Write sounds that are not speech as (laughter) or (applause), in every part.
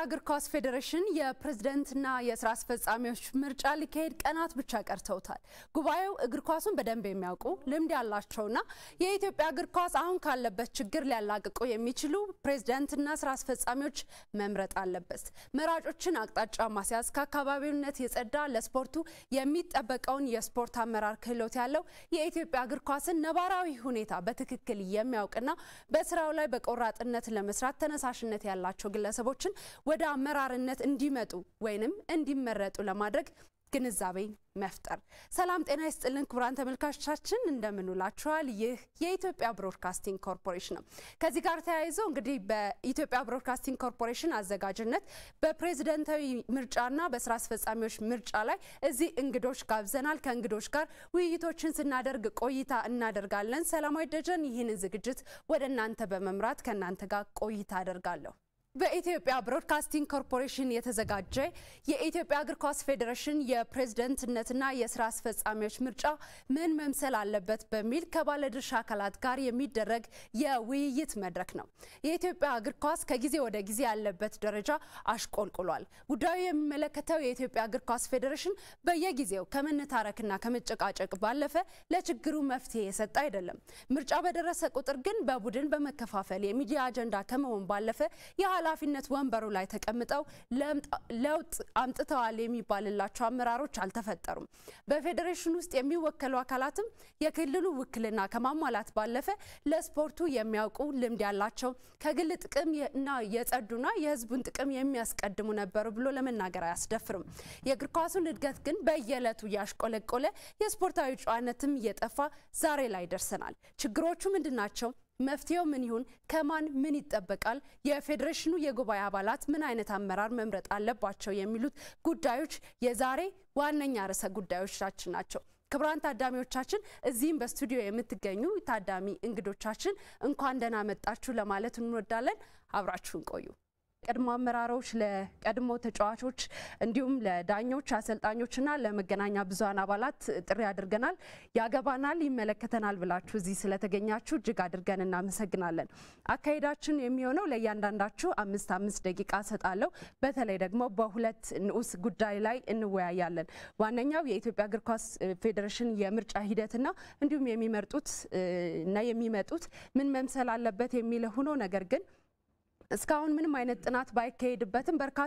የኢትዮጵያ እግር ኳስ ፌዴሬሽን የፕሬዝደንትና የስራ አስፈጻሚዎች ምርጫ ሊካሄድ ቀናት ብቻ ቀርተውታል። ጉባኤው እግር ኳሱን በደንብ የሚያውቁ ልምድ ያላቸውና የኢትዮጵያ እግር ኳስ አሁን ካለበት ችግር ሊያላቅቁ የሚችሉ ፕሬዝደንትና ስራ አስፈጻሚዎች መምረጥ አለበት። መራጮችን አቅጣጫ ማስያዝ፣ ከአካባቢውነት የጸዳ ለስፖርቱ የሚጠበቀውን የስፖርት አመራር ክህሎት ያለው የኢትዮጵያ እግር ኳስን ነባራዊ ሁኔታ በትክክል የሚያውቅና በስራው ላይ በቆራጥነት ለመስራት ተነሳሽነት ያላቸው ግለሰቦችን ወደ አመራርነት እንዲመጡ ወይንም እንዲመረጡ ለማድረግ ግንዛቤ መፍጠር። ሰላም ጤና ይስጥልን ክቡራን ተመልካቾቻችን እንደምንውላችኋል። ይህ የኢትዮጵያ ብሮድካስቲንግ ኮርፖሬሽን ነው። ከዚህ ጋር ተያይዞ እንግዲህ በኢትዮጵያ ብሮድካስቲንግ ኮርፖሬሽን አዘጋጅነት በፕሬዝደንታዊ ምርጫና በስራ አስፈጻሚዎች ምርጫ ላይ እዚህ እንግዶች ጋብዘናል። ከእንግዶች ጋር ውይይቶችን ስናደርግ ቆይታ እናደርጋለን። ሰላማዊ ደጀን ይህንን ዝግጅት ወደ እናንተ በመምራት ከእናንተ ጋር ቆይታ አደርጋለሁ። በኢትዮጵያ ብሮድካስቲንግ ኮርፖሬሽን የተዘጋጀ የኢትዮጵያ እግር ኳስ ፌዴሬሽን የፕሬዝደንትነትና የስራ አስፈጻሚዎች ምርጫ ምን መምሰል አለበት በሚል ከባለድርሻ አካላት ጋር የሚደረግ የውይይት መድረክ ነው። የኢትዮጵያ እግር ኳስ ከጊዜ ወደ ጊዜ ያለበት ደረጃ አሽቆልቁሏል። ጉዳዩ የሚመለከተው የኢትዮጵያ እግር ኳስ ፌዴሬሽን በየጊዜው ከመነታረክና ከመጨቃጨቅ ባለፈ ለችግሩ መፍትሄ የሰጠ አይደለም። ምርጫ በደረሰ ቁጥር ግን በቡድን በመከፋፈል የሚዲያ አጀንዳ ከመሆን ባለፈ የኃላ በኃላፊነት ወንበሩ ላይ ተቀምጠው ለውጥ አምጥተዋል የሚባልላቸው አመራሮች አልተፈጠሩም። በፌዴሬሽን ውስጥ የሚወከሉ አካላትም የክልሉ ውክልና ከማሟላት ባለፈ ለስፖርቱ የሚያውቁ ልምድ ያላቸው ከግል ጥቅም እና የጸዱና የህዝቡን ጥቅም የሚያስቀድሙ ነበሩ ብሎ ለመናገር አያስደፍርም። የእግር ኳሱን እድገት ግን በየዕለቱ እያሽቆለቆለ የስፖርታዊ ጨዋነትም እየጠፋ ዛሬ ላይ ደርሰናል። ችግሮቹ ምንድናቸው? መፍትሄው ምን ይሁን? ከማን ምን ይጠበቃል? የፌዴሬሽኑ የጉባኤ አባላት ምን አይነት አመራር መምረጥ አለባቸው? የሚሉት ጉዳዮች የዛሬ ዋነኛ ርዕሰ ጉዳዮቻችን ናቸው። ክቡራን ታዳሚዎቻችን እዚህም በስቱዲዮ የምትገኙ ታዳሚ እንግዶቻችን እንኳን ደህና መጣችሁ ለማለት እንወዳለን። አብራችሁን ቆዩ። ቀድሞ አመራሮች ለቀድሞ ተጫዋቾች እንዲሁም ለዳኞች፣ አሰልጣኞችና ለመገናኛ ብዙሃን አባላት ጥሪ አድርገናል። ያገባናል፣ ይመለከተናል ብላችሁ እዚህ ስለተገኛችሁ እጅግ አድርገን እናመሰግናለን። አካሄዳችን የሚሆነው ለእያንዳንዳችሁ አምስት አምስት ደቂቃ ሰጣለሁ። በተለይ ደግሞ በሁለት ንዑስ ጉዳይ ላይ እንወያያለን። ዋነኛው የኢትዮጵያ እግር ኳስ ፌዴሬሽን የምርጫ ሂደትና እንዲሁም የሚመርጡት እና የሚመጡት ምን መምሰል አለበት የሚለው ሆኖ ነገር ግን እስካሁን ምንም አይነት ጥናት ባይካሄድበትም በርካታ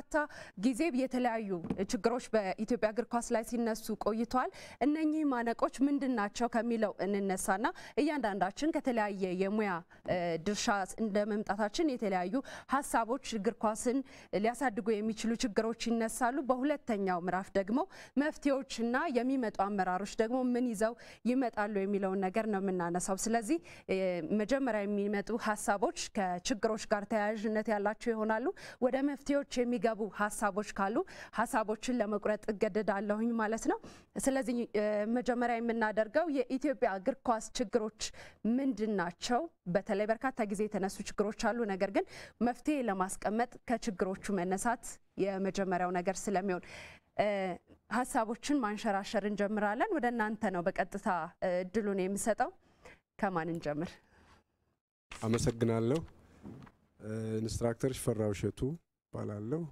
ጊዜ የተለያዩ ችግሮች በኢትዮጵያ እግር ኳስ ላይ ሲነሱ ቆይተዋል። እነኚህ ማነቆች ምንድን ናቸው ከሚለው እንነሳና እያንዳንዳችን ከተለያየ የሙያ ድርሻ እንደ መምጣታችን የተለያዩ ሀሳቦች እግር ኳስን ሊያሳድጉ የሚችሉ ችግሮች ይነሳሉ። በሁለተኛው ምዕራፍ ደግሞ መፍትሄዎችና የሚመጡ አመራሮች ደግሞ ምን ይዘው ይመጣሉ የሚለውን ነገር ነው የምናነሳው። ስለዚህ መጀመሪያ የሚመጡ ሀሳቦች ከችግሮች ጋር ተያያዥ ግንኙነት ያላቸው ይሆናሉ። ወደ መፍትሄዎች የሚገቡ ሀሳቦች ካሉ ሀሳቦችን ለመቁረጥ እገደዳለሁኝ ማለት ነው። ስለዚህ መጀመሪያ የምናደርገው የኢትዮጵያ እግር ኳስ ችግሮች ምንድን ናቸው? በተለይ በርካታ ጊዜ የተነሱ ችግሮች አሉ። ነገር ግን መፍትሄ ለማስቀመጥ ከችግሮቹ መነሳት የመጀመሪያው ነገር ስለሚሆን ሀሳቦችን ማንሸራሸር እንጀምራለን። ወደ እናንተ ነው በቀጥታ እድሉን የምሰጠው። ከማን እንጀምር? አመሰግናለሁ። ኢንስትራክተር ሽፈራው ሸቱ እባላለሁ።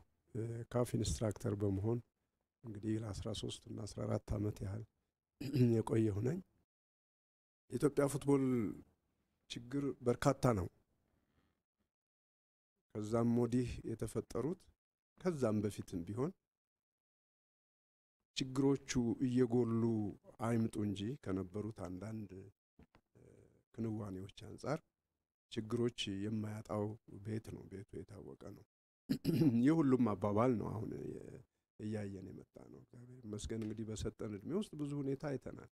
ካፍ ኢንስትራክተር በመሆን እንግዲህ ለ13 እና 14 ዓመት ያህል የቆየሁ ነኝ። የኢትዮጵያ ፉትቦል ችግር በርካታ ነው። ከዛም ወዲህ የተፈጠሩት ከዛም በፊትም ቢሆን ችግሮቹ እየጎሉ አይምጡ እንጂ ከነበሩት አንዳንድ ክንዋኔዎች አንጻር ችግሮች የማያጣው ቤት ነው። ቤቱ የታወቀ ነው። (clears throat) ይህ ሁሉም አባባል ነው። አሁን እያየን የመጣ ነው። እግዚአብሔር ይመስገን እንግዲህ በሰጠን እድሜ ውስጥ ብዙ ሁኔታ አይተናል።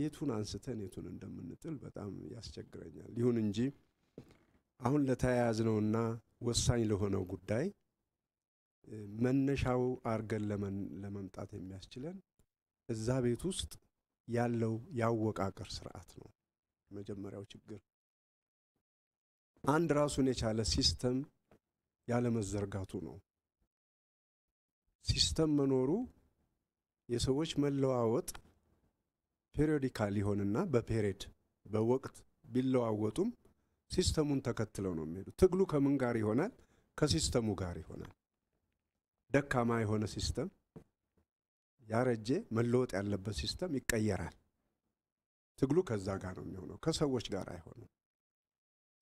የቱን አንስተን የቱን እንደምንጥል በጣም ያስቸግረኛል። ይሁን እንጂ አሁን ለተያያዝነውና ወሳኝ ለሆነው ጉዳይ መነሻው አርገን ለመምጣት የሚያስችለን እዛ ቤት ውስጥ ያለው ያወቃቀር ስርዓት ነው። መጀመሪያው ችግር አንድ ራሱን የቻለ ሲስተም ያለመዘርጋቱ ነው። ሲስተም መኖሩ የሰዎች መለዋወጥ ፔሪዮዲካል ይሆንና በፔሬድ በወቅት ቢለዋወጡም ሲስተሙን ተከትለው ነው የሚሄዱ። ትግሉ ከምን ጋር ይሆናል? ከሲስተሙ ጋር ይሆናል። ደካማ የሆነ ሲስተም፣ ያረጀ መለወጥ ያለበት ሲስተም ይቀየራል። ትግሉ ከዛ ጋር ነው የሚሆነው፣ ከሰዎች ጋር አይሆንም።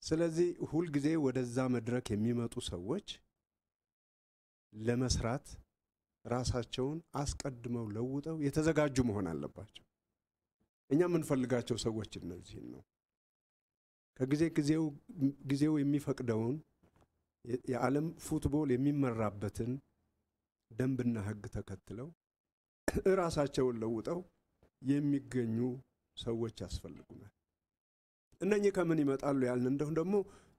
ስለዚህ ሁልጊዜ ወደዛ መድረክ የሚመጡ ሰዎች ለመስራት ራሳቸውን አስቀድመው ለውጠው የተዘጋጁ መሆን አለባቸው። እኛ የምንፈልጋቸው ሰዎች እነዚህን ነው። ከጊዜ ጊዜው ጊዜው የሚፈቅደውን የዓለም ፉትቦል የሚመራበትን ደንብና ሕግ ተከትለው ራሳቸውን ለውጠው የሚገኙ ሰዎች ያስፈልጉናል። እነኚህ ከምን ይመጣሉ ያልን እንደሁም ደግሞ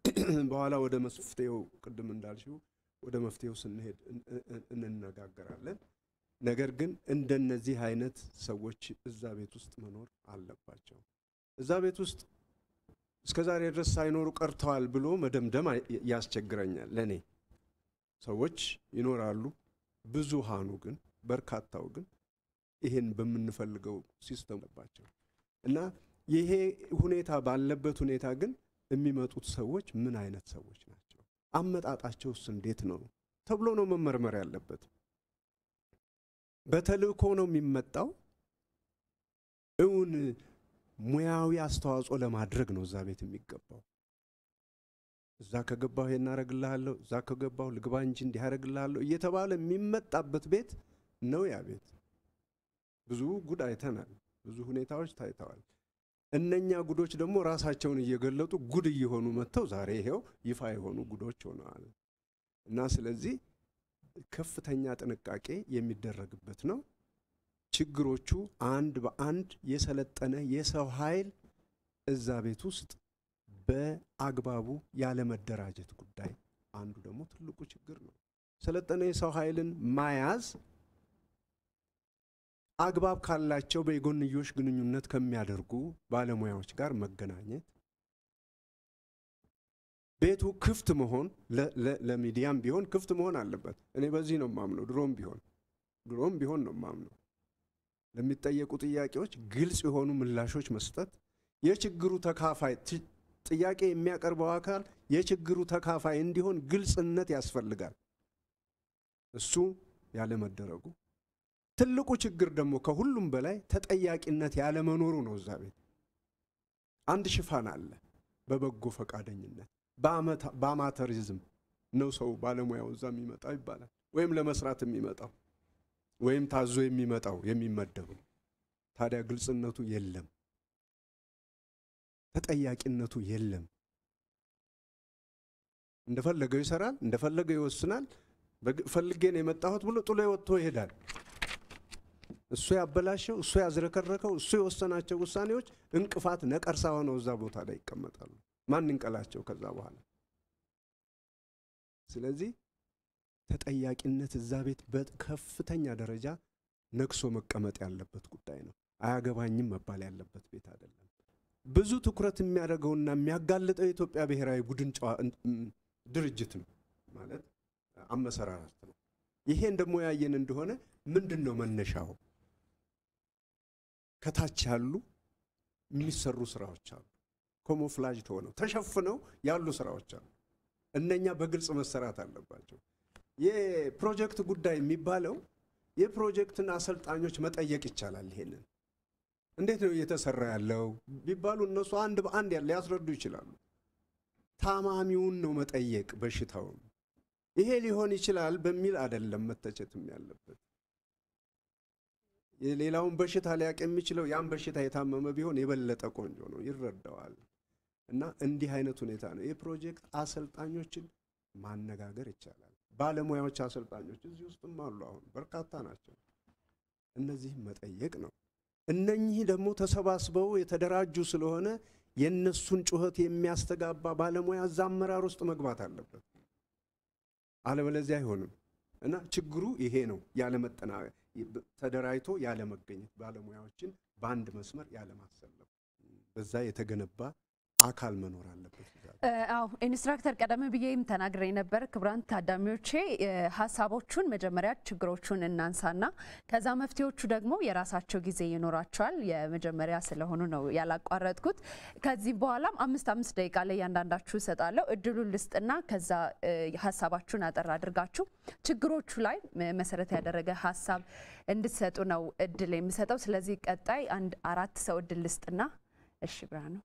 (clears throat) በኋላ ወደ መፍትሄው ቅድም እንዳልሽው ወደ መፍትሄው ስንሄድ እንነጋገራለን። ነገር ግን እንደነዚህ አይነት ሰዎች እዛ ቤት ውስጥ መኖር አለባቸው። እዛ ቤት ውስጥ እስከ ዛሬ ድረስ ሳይኖሩ ቀርተዋል ብሎ መደምደም ያስቸግረኛል። ለእኔ ሰዎች ይኖራሉ። ብዙሃኑ ግን በርካታው ግን ይህን በምንፈልገው ሲስተም አለባቸው እና ይሄ ሁኔታ ባለበት ሁኔታ ግን የሚመጡት ሰዎች ምን አይነት ሰዎች ናቸው? አመጣጣቸውስ እንዴት ነው ተብሎ ነው መመርመር ያለበት። በተልእኮ ነው የሚመጣው? እውን ሙያዊ አስተዋጽኦ ለማድረግ ነው እዛ ቤት የሚገባው። እዛ ከገባሁ ይሄ እዛ ከገባሁ ልግባ እንጂ እንዲህ እየተባለ የሚመጣበት ቤት ነው ያ ቤት። ብዙ ጉድ አይተናል፣ ብዙ ሁኔታዎች ታይተዋል። እነኛ ጉዶች ደግሞ ራሳቸውን እየገለጡ ጉድ እየሆኑ መጥተው ዛሬ ይሄው ይፋ የሆኑ ጉዶች ሆነዋል እና ስለዚህ ከፍተኛ ጥንቃቄ የሚደረግበት ነው። ችግሮቹ አንድ በአንድ የሰለጠነ የሰው ኃይል እዛ ቤት ውስጥ በአግባቡ ያለመደራጀት ጉዳይ አንዱ ደግሞ ትልቁ ችግር ነው። ሰለጠነ የሰው ኃይልን መያዝ አግባብ ካላቸው በየጎንዮሽ ግንኙነት ከሚያደርጉ ባለሙያዎች ጋር መገናኘት፣ ቤቱ ክፍት መሆን ለሚዲያም ቢሆን ክፍት መሆን አለበት። እኔ በዚህ ነው ማምነው። ድሮም ቢሆን ድሮም ቢሆን ነው ማምነው። ለሚጠየቁ ጥያቄዎች ግልጽ የሆኑ ምላሾች መስጠት፣ የችግሩ ተካፋይ ጥያቄ የሚያቀርበው አካል የችግሩ ተካፋይ እንዲሆን ግልጽነት ያስፈልጋል። እሱ ያለመደረጉ ትልቁ ችግር ደግሞ ከሁሉም በላይ ተጠያቂነት ያለመኖሩ ነው። እዛ ቤት አንድ ሽፋን አለ። በበጎ ፈቃደኝነት በአማተሪዝም ነው ሰው ባለሙያው እዛ የሚመጣው ይባላል። ወይም ለመስራት የሚመጣው ወይም ታዞ የሚመጣው የሚመደበው። ታዲያ ግልጽነቱ የለም፣ ተጠያቂነቱ የለም። እንደፈለገው ይሰራል፣ እንደፈለገው ይወስናል። ፈልጌ ነው የመጣሁት ብሎ ጥሎ ወጥቶ ይሄዳል። እሱ ያበላሸው፣ እሱ ያዝረከረከው፣ እሱ የወሰናቸው ውሳኔዎች እንቅፋት ነቀርሳ ሆነው እዛ ቦታ ላይ ይቀመጣሉ። ማን እንቀላቸው ከዛ በኋላ? ስለዚህ ተጠያቂነት እዛ ቤት በከፍተኛ ደረጃ ነግሶ መቀመጥ ያለበት ጉዳይ ነው። አያገባኝም መባል ያለበት ቤት አይደለም። ብዙ ትኩረት የሚያደርገውና የሚያጋልጠው የኢትዮጵያ ብሔራዊ ቡድን ድርጅት ነው ማለት አመሰራራት ነው። ይሄን ደግሞ ያየን እንደሆነ ምንድን ነው መነሻው? ከታች ያሉ የሚሰሩ ስራዎች አሉ። ኮሞፍላጅ ተሆነው ተሸፍነው ያሉ ስራዎች አሉ። እነኛ በግልጽ መሰራት አለባቸው። የፕሮጀክት ጉዳይ የሚባለው የፕሮጀክትን አሰልጣኞች መጠየቅ ይቻላል። ይሄንን እንዴት ነው እየተሰራ ያለው ቢባሉ እነሱ አንድ በአንድ ሊያስረዱ ይችላሉ። ታማሚውን ነው መጠየቅ፣ በሽታውን ይሄ ሊሆን ይችላል በሚል አይደለም መተቸትም ያለበት። የሌላውን በሽታ ሊያቅ የሚችለው ያን በሽታ የታመመ ቢሆን የበለጠ ቆንጆ ነው፣ ይረዳዋል። እና እንዲህ አይነት ሁኔታ ነው። ይህ ፕሮጀክት አሰልጣኞችን ማነጋገር ይቻላል። ባለሙያዎች አሰልጣኞች እዚህ ውስጥም አሉ፣ አሁን በርካታ ናቸው። እነዚህም መጠየቅ ነው። እነኚህ ደግሞ ተሰባስበው የተደራጁ ስለሆነ የእነሱን ጩኸት የሚያስተጋባ ባለሙያ እዛ አመራር ውስጥ መግባት አለበት፣ አለበለዚያ አይሆንም። እና ችግሩ ይሄ ነው ያለመጠና ተደራጅቶ ያለመገኘት፣ ባለሙያዎችን በአንድ መስመር ያለማሰለፍ በዛ የተገነባ አካል መኖር አለበት። አዎ ኢንስትራክተር፣ ቀደም ብዬም ተናግሬ ነበር። ክቡራን ታዳሚዎቼ ሀሳቦቹን መጀመሪያ ችግሮቹን እናንሳና ከዛ መፍትሄዎቹ ደግሞ የራሳቸው ጊዜ ይኖራቸዋል። የመጀመሪያ ስለሆኑ ነው ያላቋረጥኩት። ከዚህ በኋላም አምስት አምስት ደቂቃ ላይ እያንዳንዳችሁ እሰጣለሁ። እድሉን ልስጥና ከዛ ሀሳባችሁን አጠር አድርጋችሁ ችግሮቹ ላይ መሰረት ያደረገ ሀሳብ እንድትሰጡ ነው እድል የምሰጠው። ስለዚህ ቀጣይ አንድ አራት ሰው እድል ልስጥና እሺ ብርሃኑ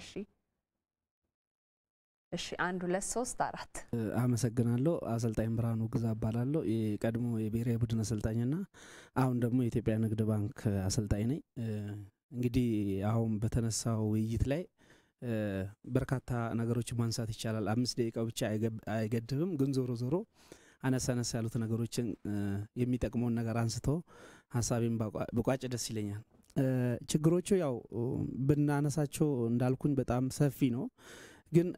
እሺ እሺ አንድ ሁለት ሶስት አራት። አመሰግናለሁ። አሰልጣኝ ብርሃኑ ግዛ እባላለሁ። የቀድሞ የብሔራዊ ቡድን ና አሁን ደግሞ የኢትዮጵያ ንግድ ባንክ አሰልጣኝ ነኝ። እንግዲህ አሁን በተነሳው ውይይት ላይ በርካታ ነገሮችን ማንሳት ይቻላል። አምስት ደቂቃ ብቻ አይገድብም። ግን ዞሮ ዞሮ አነስ አነስ ያሉት ነገሮችን የሚጠቅመውን ነገር አንስቶ ሀሳቤን ብቋጭ ደስ ይለኛል። ችግሮቹ ያው ብናነሳቸው እንዳልኩኝ በጣም ሰፊ ነው። ግን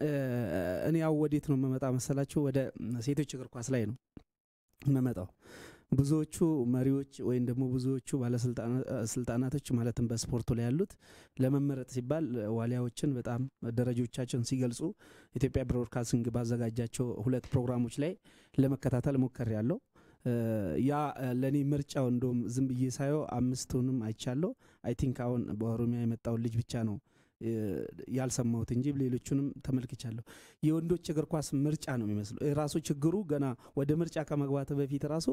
እኔ ያው ወዴት ነው የምመጣ መሰላችሁ? ወደ ሴቶች እግር ኳስ ላይ ነው የምመጣው። ብዙዎቹ መሪዎች ወይም ደግሞ ብዙዎቹ ባለስልጣናቶች ማለትም በስፖርቱ ላይ ያሉት ለመመረጥ ሲባል ዋሊያዎችን በጣም ደረጆቻቸውን ሲገልጹ ኢትዮጵያ ብሮድካስቲንግ ባዘጋጃቸው ሁለት ፕሮግራሞች ላይ ለመከታተል ሞከር ያለው ያ ለእኔ ምርጫው እንደም ዝም ብዬ ሳየው አምስቱንም አይቻለሁ። አይ ቲንክ አሁን በኦሮሚያ የመጣውን ልጅ ብቻ ነው ያልሰማሁት እንጂ ሌሎቹንም ተመልክቻለሁ። የወንዶች እግር ኳስ ምርጫ ነው የሚመስለው። ራሱ ችግሩ ገና ወደ ምርጫ ከመግባት በፊት ራሱ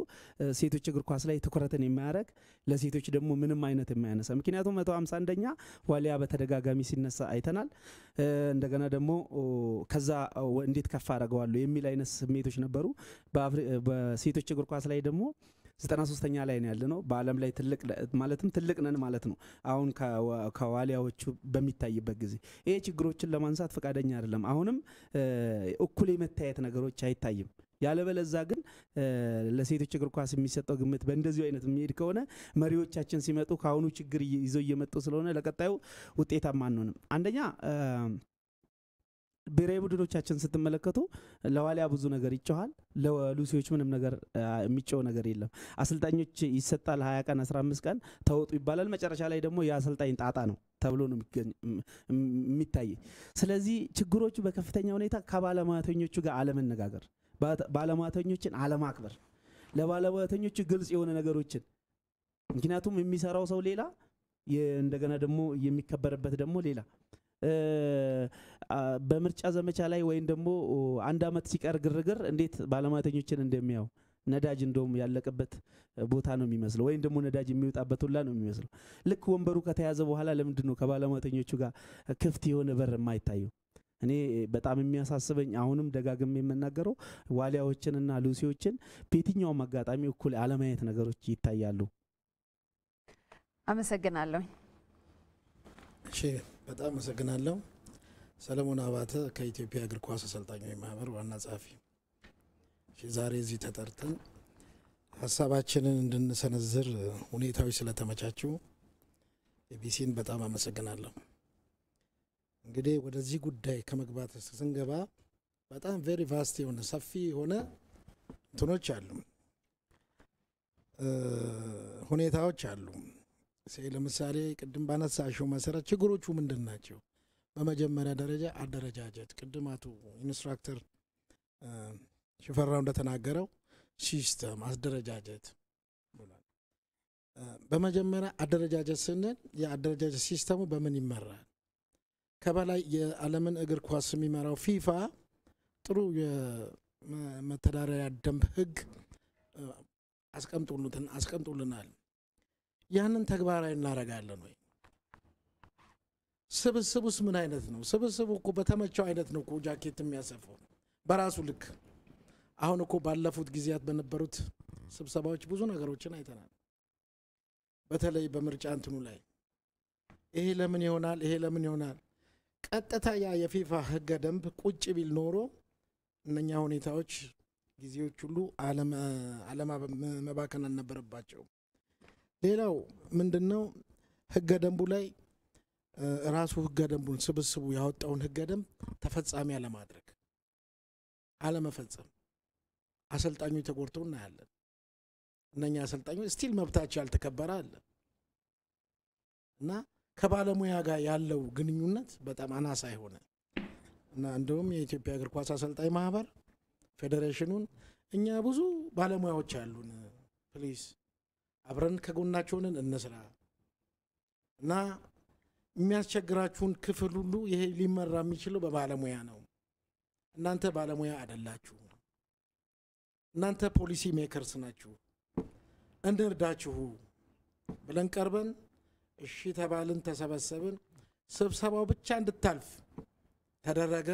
ሴቶች እግር ኳስ ላይ ትኩረትን የማያደርግ ለሴቶች ደግሞ ምንም አይነት የማያነሳ ምክንያቱም መቶ ሃምሳ አንደኛ ዋሊያ በተደጋጋሚ ሲነሳ አይተናል። እንደገና ደግሞ ከዛ እንዴት ከፍ አደርገዋለሁ የሚል አይነት ስሜቶች ነበሩ። በሴቶች እግር ኳስ ላይ ደግሞ ዘጠና ሶስተኛ ላይ ነው ያለ ነው። በአለም ላይ ትልቅ ማለትም ትልቅ ነን ማለት ነው። አሁን ከዋሊያዎቹ በሚታይበት ጊዜ ይሄ ችግሮችን ለማንሳት ፈቃደኛ አይደለም። አሁንም እኩል የመታየት ነገሮች አይታይም። ያለበለዛ ግን ለሴቶች እግር ኳስ የሚሰጠው ግምት በእንደዚሁ አይነት የሚሄድ ከሆነ መሪዎቻችን ሲመጡ ከአሁኑ ችግር ይዘው እየመጡ ስለሆነ ለቀጣዩ ውጤታማ አንሆንም። አንደኛ ብሔራዊ ቡድኖቻችን ስትመለከቱ ለዋሊያ ብዙ ነገር ይጮኋል። ለሉሲዎች ምንም ነገር የሚጮው ነገር የለም። አሰልጣኞች ይሰጣል ሀያ ቀን አስራ አምስት ቀን ተወጡ ይባላል። መጨረሻ ላይ ደግሞ የአሰልጣኝ ጣጣ ነው ተብሎ ነው የሚታይ። ስለዚህ ችግሮቹ በከፍተኛ ሁኔታ ከባለሙያተኞቹ ጋር አለመነጋገር፣ ባለሙያተኞችን አለማክበር፣ ለባለሙያተኞቹ ግልጽ የሆነ ነገሮችን ምክንያቱም የሚሰራው ሰው ሌላ እንደገና ደግሞ የሚከበርበት ደግሞ ሌላ በምርጫ ዘመቻ ላይ ወይም ደግሞ አንድ አመት ሲቀር ግርግር እንዴት ባለማተኞችን እንደሚያው ነዳጅ እንደውም ያለቀበት ቦታ ነው የሚመስለው፣ ወይም ደግሞ ነዳጅ የሚወጣበት ሁላ ነው የሚመስለው። ልክ ወንበሩ ከተያዘ በኋላ ለምንድን ነው ከባለማተኞቹ ጋር ክፍት የሆነ በር የማይታየው? እኔ በጣም የሚያሳስበኝ አሁንም ደጋግም የምናገረው ዋሊያዎችንና ሉሲዎችን በየትኛውም አጋጣሚ እኩል አለማየት ነገሮች ይታያሉ። አመሰግናለሁ። እሺ፣ በጣም አመሰግናለሁ። ሰለሞን አባተ ከኢትዮጵያ እግር ኳስ አሰልጣኞች ማህበር ዋና ጸሐፊ፣ ዛሬ እዚህ ተጠርተን ሀሳባችንን እንድንሰነዝር ሁኔታዎች ስለተመቻችው ኤቢሲን በጣም አመሰግናለሁ። እንግዲህ ወደዚህ ጉዳይ ከመግባት ስንገባ በጣም ቬሪ ቫስት የሆነ ሰፊ የሆነ እንትኖች አሉ፣ ሁኔታዎች አሉ። ለምሳሌ ቅድም ባነሳሽው መሰረት ችግሮቹ ምንድን ናቸው? በመጀመሪያ ደረጃ አደረጃጀት ቅድም አቶ ኢንስትራክተር ሽፈራው እንደተናገረው ሲስተም አደረጃጀት ብሏል። በመጀመሪያ አደረጃጀት ስንል የአደረጃጀት ሲስተሙ በምን ይመራል? ከበላይ የዓለምን እግር ኳስ የሚመራው ፊፋ ጥሩ የመተዳደሪያ ደንብ ህግ አስቀምጦልናል። ያንን ተግባራዊ እናደርጋለን ወይ? ስብስቡስ ምን አይነት ነው? ስብስቡ እኮ በተመቸው አይነት ነው እኮ ጃኬት የሚያሰፋው በራሱ ልክ። አሁን እኮ ባለፉት ጊዜያት በነበሩት ስብሰባዎች ብዙ ነገሮችን አይተናል። በተለይ በምርጫ እንትኑ ላይ ይሄ ለምን ይሆናል፣ ይሄ ለምን ይሆናል። ቀጥታ ያ የፊፋ ህገ ደንብ ቁጭ ቢል ኖሮ እነኛ ሁኔታዎች ጊዜዎች ሁሉ አለማ መባከን አልነበረባቸውም። ሌላው ምንድን ነው ህገ ደንቡ ላይ ራሱ ህገ ደንቡን ስብስቡ ያወጣውን ህገ ደንብ ተፈጻሚ አለማድረግ፣ አለመፈጸም አሰልጣኙ ተጎድተው እናያለን። እነኛ አሰልጣኙ ስቲል መብታቸው ያልተከበረ አለ እና ከባለሙያ ጋር ያለው ግንኙነት በጣም አናሳ የሆነ እና እንደውም የኢትዮጵያ እግር ኳስ አሰልጣኝ ማህበር ፌዴሬሽኑን እኛ ብዙ ባለሙያዎች አሉን፣ ፕሊስ አብረን ከጎናቸውንን እንስራ እና የሚያስቸግራችሁን ክፍል ሁሉ ይሄ ሊመራ የሚችለው በባለሙያ ነው። እናንተ ባለሙያ አደላችሁ እናንተ ፖሊሲ ሜከርስ ናችሁ። እንርዳችሁ ብለን ቀርበን እሺ ተባልን፣ ተሰበሰብን። ስብሰባው ብቻ እንድታልፍ ተደረገ።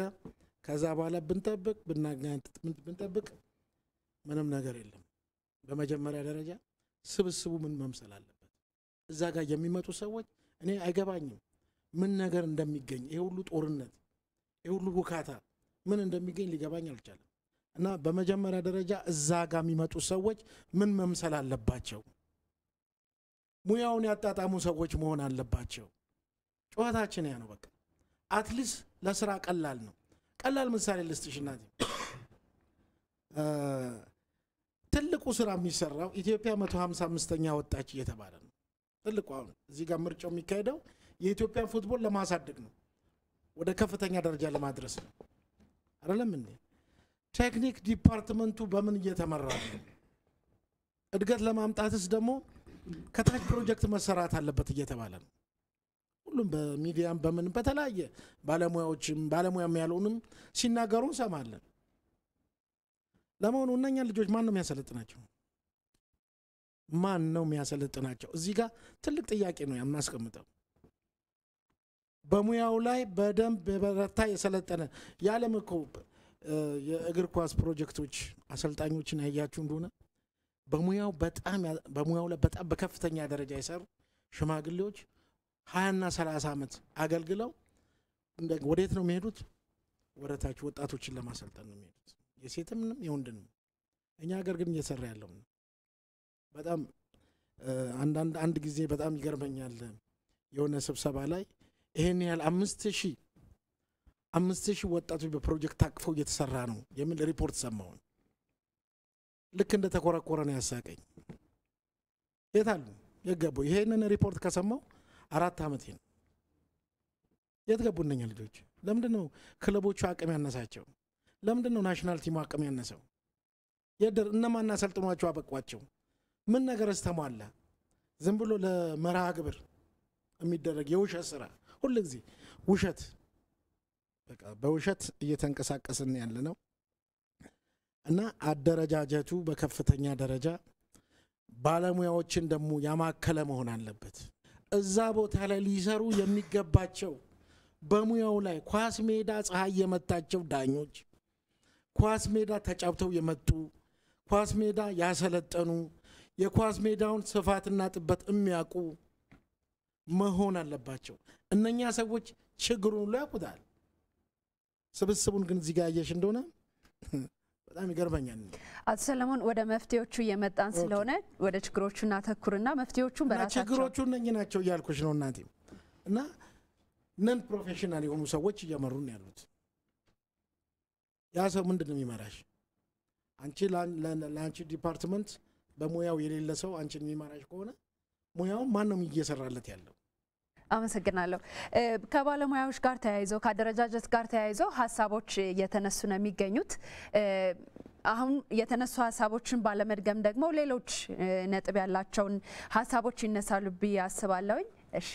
ከዛ በኋላ ብንጠብቅ ብናገኝ ብንጠብቅ ምንም ነገር የለም። በመጀመሪያ ደረጃ ስብስቡ ምን መምሰል አለበት? እዛ ጋር የሚመጡ ሰዎች እኔ አይገባኝም። ምን ነገር እንደሚገኝ ይሄ ሁሉ ጦርነት፣ ይሄ ሁሉ ውካታ ምን እንደሚገኝ ሊገባኝ አልቻለም። እና በመጀመሪያ ደረጃ እዛ ጋር የሚመጡ ሰዎች ምን መምሰል አለባቸው? ሙያውን ያጣጣሙ ሰዎች መሆን አለባቸው። ጨዋታችን ያ ነው። በቃ አትሊስ ለስራ ቀላል ነው። ቀላል ምሳሌ ልስጥሽ እናቴ። ትልቁ ስራ የሚሰራው ኢትዮጵያ 155ኛ ወጣች እየተባለ ነው። ትልቁ አሁን እዚህ ጋር ምርጫው የሚካሄደው የኢትዮጵያን ፉትቦል ለማሳደግ ነው፣ ወደ ከፍተኛ ደረጃ ለማድረስ ነው። አይደለም እንዴ? ቴክኒክ ዲፓርትመንቱ በምን እየተመራ ነው? እድገት ለማምጣትስ ደግሞ ከታች ፕሮጀክት መሰራት አለበት እየተባለ ነው። ሁሉም በሚዲያም በምን በተለያየ ባለሙያዎችም ባለሙያም ያልሆንም ሲናገሩ እንሰማለን። ለመሆኑ እነኛ ልጆች ማን ነው የሚያሰለጥናቸው? ማን ነው የሚያሰለጥናቸው? እዚህ ጋር ትልቅ ጥያቄ ነው የማስቀምጠው። በሙያው ላይ በደንብ የበረታ የሰለጠነ የዓለም እኮ የእግር ኳስ ፕሮጀክቶች አሰልጣኞችን ያያችሁ እንደሆነ በሙያው በጣም በሙያው ላይ በጣም በከፍተኛ ደረጃ የሰሩ ሽማግሌዎች ሀያና ሰላሳ ዓመት አገልግለው ወዴት ነው የሚሄዱት? ወደታች ወጣቶችን ለማሰልጠን ነው የሚሄዱት፣ የሴትምንም የወንድንም። እኛ ሀገር ግን እየሰራ ያለው በጣም አንዳንድ አንድ ጊዜ በጣም ይገርመኛል የሆነ ስብሰባ ላይ ይህን ያህል አምስት ሺህ አምስት ሺህ ወጣቶች በፕሮጀክት ታቅፈው እየተሰራ ነው የሚል ሪፖርት ሰማሁኝ። ልክ እንደ ተኮረኮረ ነው ያሳቀኝ። የት አሉ የት ገቡ? ይሄንን ሪፖርት ከሰማው አራት ዓመት ነው። የት ገቡ እነኛ ልጆች? ለምንድን ነው ክለቦቹ አቅም ያነሳቸው? ለምንድን ነው ናሽናል ቲሙ አቅም ያነሰው? የድር እነማን አሰልጥኗቸው አበቋቸው? ምን ነገር እስተሟላ? ዝም ብሎ ለመርሃ ግብር የሚደረግ የውሸት ስራ ጊዜ ውሸት በቃ በውሸት እየተንቀሳቀስን ያለ ነው እና አደረጃጀቱ በከፍተኛ ደረጃ ባለሙያዎችን ደግሞ ያማከለ መሆን አለበት። እዛ ቦታ ላይ ሊሰሩ የሚገባቸው በሙያው ላይ ኳስ ሜዳ ፀሐይ የመታቸው ዳኞች፣ ኳስ ሜዳ ተጫብተው የመጡ ኳስ ሜዳ ያሰለጠኑ የኳስ ሜዳውን ስፋትና ጥበት የሚያውቁ መሆን አለባቸው። እነኛ ሰዎች ችግሩን ሁሉ ያውቁታል። ስብስቡን ግን እዚህ ጋር ያየሽ እንደሆነ በጣም ይገርመኛል። አቶ ሰለሞን ወደ መፍትሄዎቹ እየመጣን ስለሆነ ወደ ችግሮቹ እናተኩርና መፍትሄዎቹን በራሳቸው ችግሮቹ ናቸው እያልኩሽ ነው እናቴ እና ነን ፕሮፌሽናል የሆኑ ሰዎች እየመሩ ነው ያሉት። ያ ሰው ምንድን ነው የሚመራሽ? አንቺ ለአንቺ ዲፓርትመንት በሙያው የሌለ ሰው አንቺን የሚመራሽ ከሆነ ሙያውን ማን ነው እየሰራለት ያለው? አመሰግናለሁ። ከባለሙያዎች ጋር ተያይዞ ከአደረጃጀት ጋር ተያይዞ ሀሳቦች እየተነሱ ነው የሚገኙት። አሁን የተነሱ ሀሳቦችን ባለመድገም ደግሞ ሌሎች ነጥብ ያላቸውን ሀሳቦች ይነሳሉ ብዬ አስባለሁኝ። እሺ፣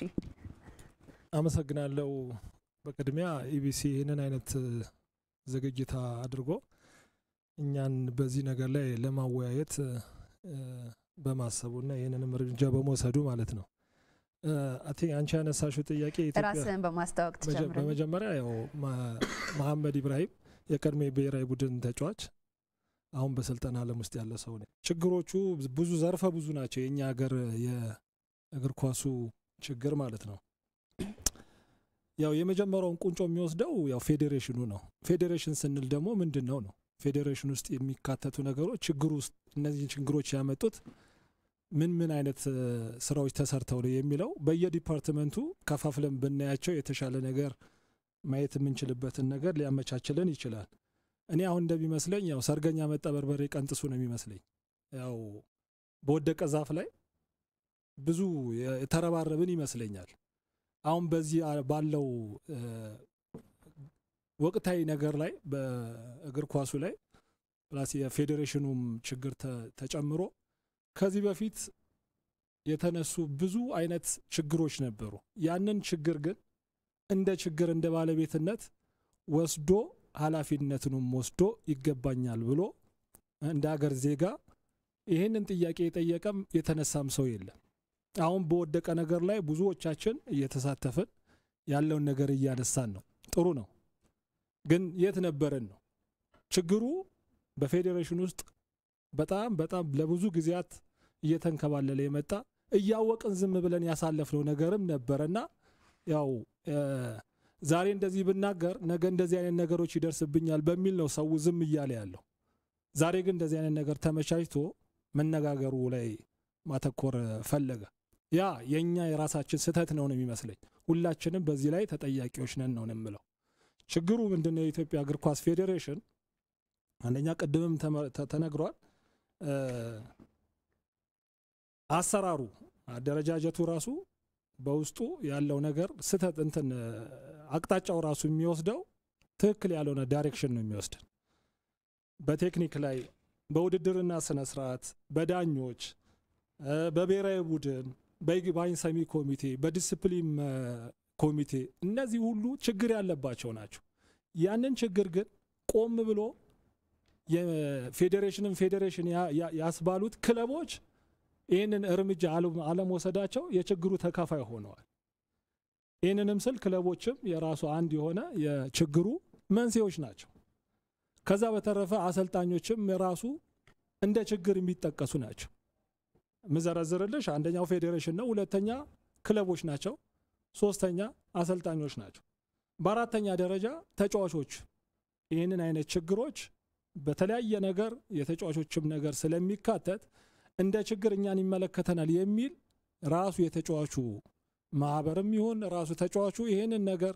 አመሰግናለሁ። በቅድሚያ ኢቢሲ ይህንን አይነት ዝግጅት አድርጎ እኛን በዚህ ነገር ላይ ለማወያየት በማሰቡና ይህንንም እርምጃ በመውሰዱ ማለት ነው አንቺ ያነሳሽው ጥያቄ ራስህን በማስታወቅ ትጀምር። በመጀመሪያ ያው መሐመድ ኢብራሂም የቀድሞ የብሔራዊ ቡድን ተጫዋች አሁን በስልጠና ዓለም ውስጥ ያለ ሰው ነው። ችግሮቹ ብዙ ዘርፈ ብዙ ናቸው። የእኛ ሀገር የእግር ኳሱ ችግር ማለት ነው። ያው የመጀመሪያውን ቁንጮ የሚወስደው ያው ፌዴሬሽኑ ነው። ፌዴሬሽን ስንል ደግሞ ምንድን ነው ነው ፌዴሬሽን ውስጥ የሚካተቱ ነገሮች ችግር ውስጥ እነዚህ ችግሮች ያመጡት ምን ምን አይነት ስራዎች ተሰርተው ነው የሚለው በየዲፓርትመንቱ ከፋፍለን ብናያቸው የተሻለ ነገር ማየት የምንችልበትን ነገር ሊያመቻችልን ይችላል። እኔ አሁን እንደሚመስለኝ ያው ሰርገኛ መጣ በርበሬ ቀንጥሱ ነው የሚመስለኝ። ያው በወደቀ ዛፍ ላይ ብዙ የተረባረብን ይመስለኛል። አሁን በዚህ ባለው ወቅታዊ ነገር ላይ በእግር ኳሱ ላይ ፕላስ የፌዴሬሽኑም ችግር ተጨምሮ ከዚህ በፊት የተነሱ ብዙ አይነት ችግሮች ነበሩ። ያንን ችግር ግን እንደ ችግር እንደ ባለቤትነት ወስዶ ኃላፊነትንም ወስዶ ይገባኛል ብሎ እንደ አገር ዜጋ ይህንን ጥያቄ የጠየቀም የተነሳም ሰው የለም። አሁን በወደቀ ነገር ላይ ብዙዎቻችን እየተሳተፍን ያለውን ነገር እያነሳን ነው። ጥሩ ነው። ግን የት ነበርን ነው ችግሩ። በፌዴሬሽን ውስጥ በጣም በጣም ለብዙ ጊዜያት እየተንከባለለ የመጣ እያወቅን ዝም ብለን ያሳለፍነው ነገርም ነበረና ያው ዛሬ እንደዚህ ብናገር ነገ እንደዚህ አይነት ነገሮች ይደርስብኛል በሚል ነው ሰው ዝም እያለ ያለው። ዛሬ ግን እንደዚህ አይነት ነገር ተመቻችቶ መነጋገሩ ላይ ማተኮር ፈለገ። ያ የእኛ የራሳችን ስህተት ነው ነው የሚመስለኝ። ሁላችንም በዚህ ላይ ተጠያቂዎች ነን ነው የምለው። ችግሩ ምንድነው? የኢትዮጵያ እግር ኳስ ፌዴሬሽን አንደኛ ቅድምም ተነግሯል። አሰራሩ አደረጃጀቱ ራሱ በውስጡ ያለው ነገር ስተት እንትን አቅጣጫው ራሱ የሚወስደው ትክክል ያልሆነ ዳይሬክሽን ነው የሚወስድን። በቴክኒክ ላይ በውድድርና ስነ ስርዓት በዳኞች በብሔራዊ ቡድን በይግባኝ ሰሚ ኮሚቴ በዲስፕሊን ኮሚቴ እነዚህ ሁሉ ችግር ያለባቸው ናቸው። ያንን ችግር ግን ቆም ብሎ የፌዴሬሽንን ፌዴሬሽን ያስባሉት ክለቦች ይህንን እርምጃ አለመውሰዳቸው የችግሩ ተካፋይ ሆነዋል። ይህንንም ስል ክለቦችም የራሱ አንድ የሆነ የችግሩ መንስኤዎች ናቸው። ከዛ በተረፈ አሰልጣኞችም የራሱ እንደ ችግር የሚጠቀሱ ናቸው። ምዘረዝርልሽ አንደኛው ፌዴሬሽን ነው፣ ሁለተኛ ክለቦች ናቸው፣ ሶስተኛ አሰልጣኞች ናቸው። በአራተኛ ደረጃ ተጫዋቾች ይህንን አይነት ችግሮች በተለያየ ነገር የተጫዋቾችም ነገር ስለሚካተት እንደ ችግር እኛን ይመለከተናል የሚል ራሱ የተጫዋቹ ማህበርም ይሁን ራሱ ተጫዋቹ ይህንን ነገር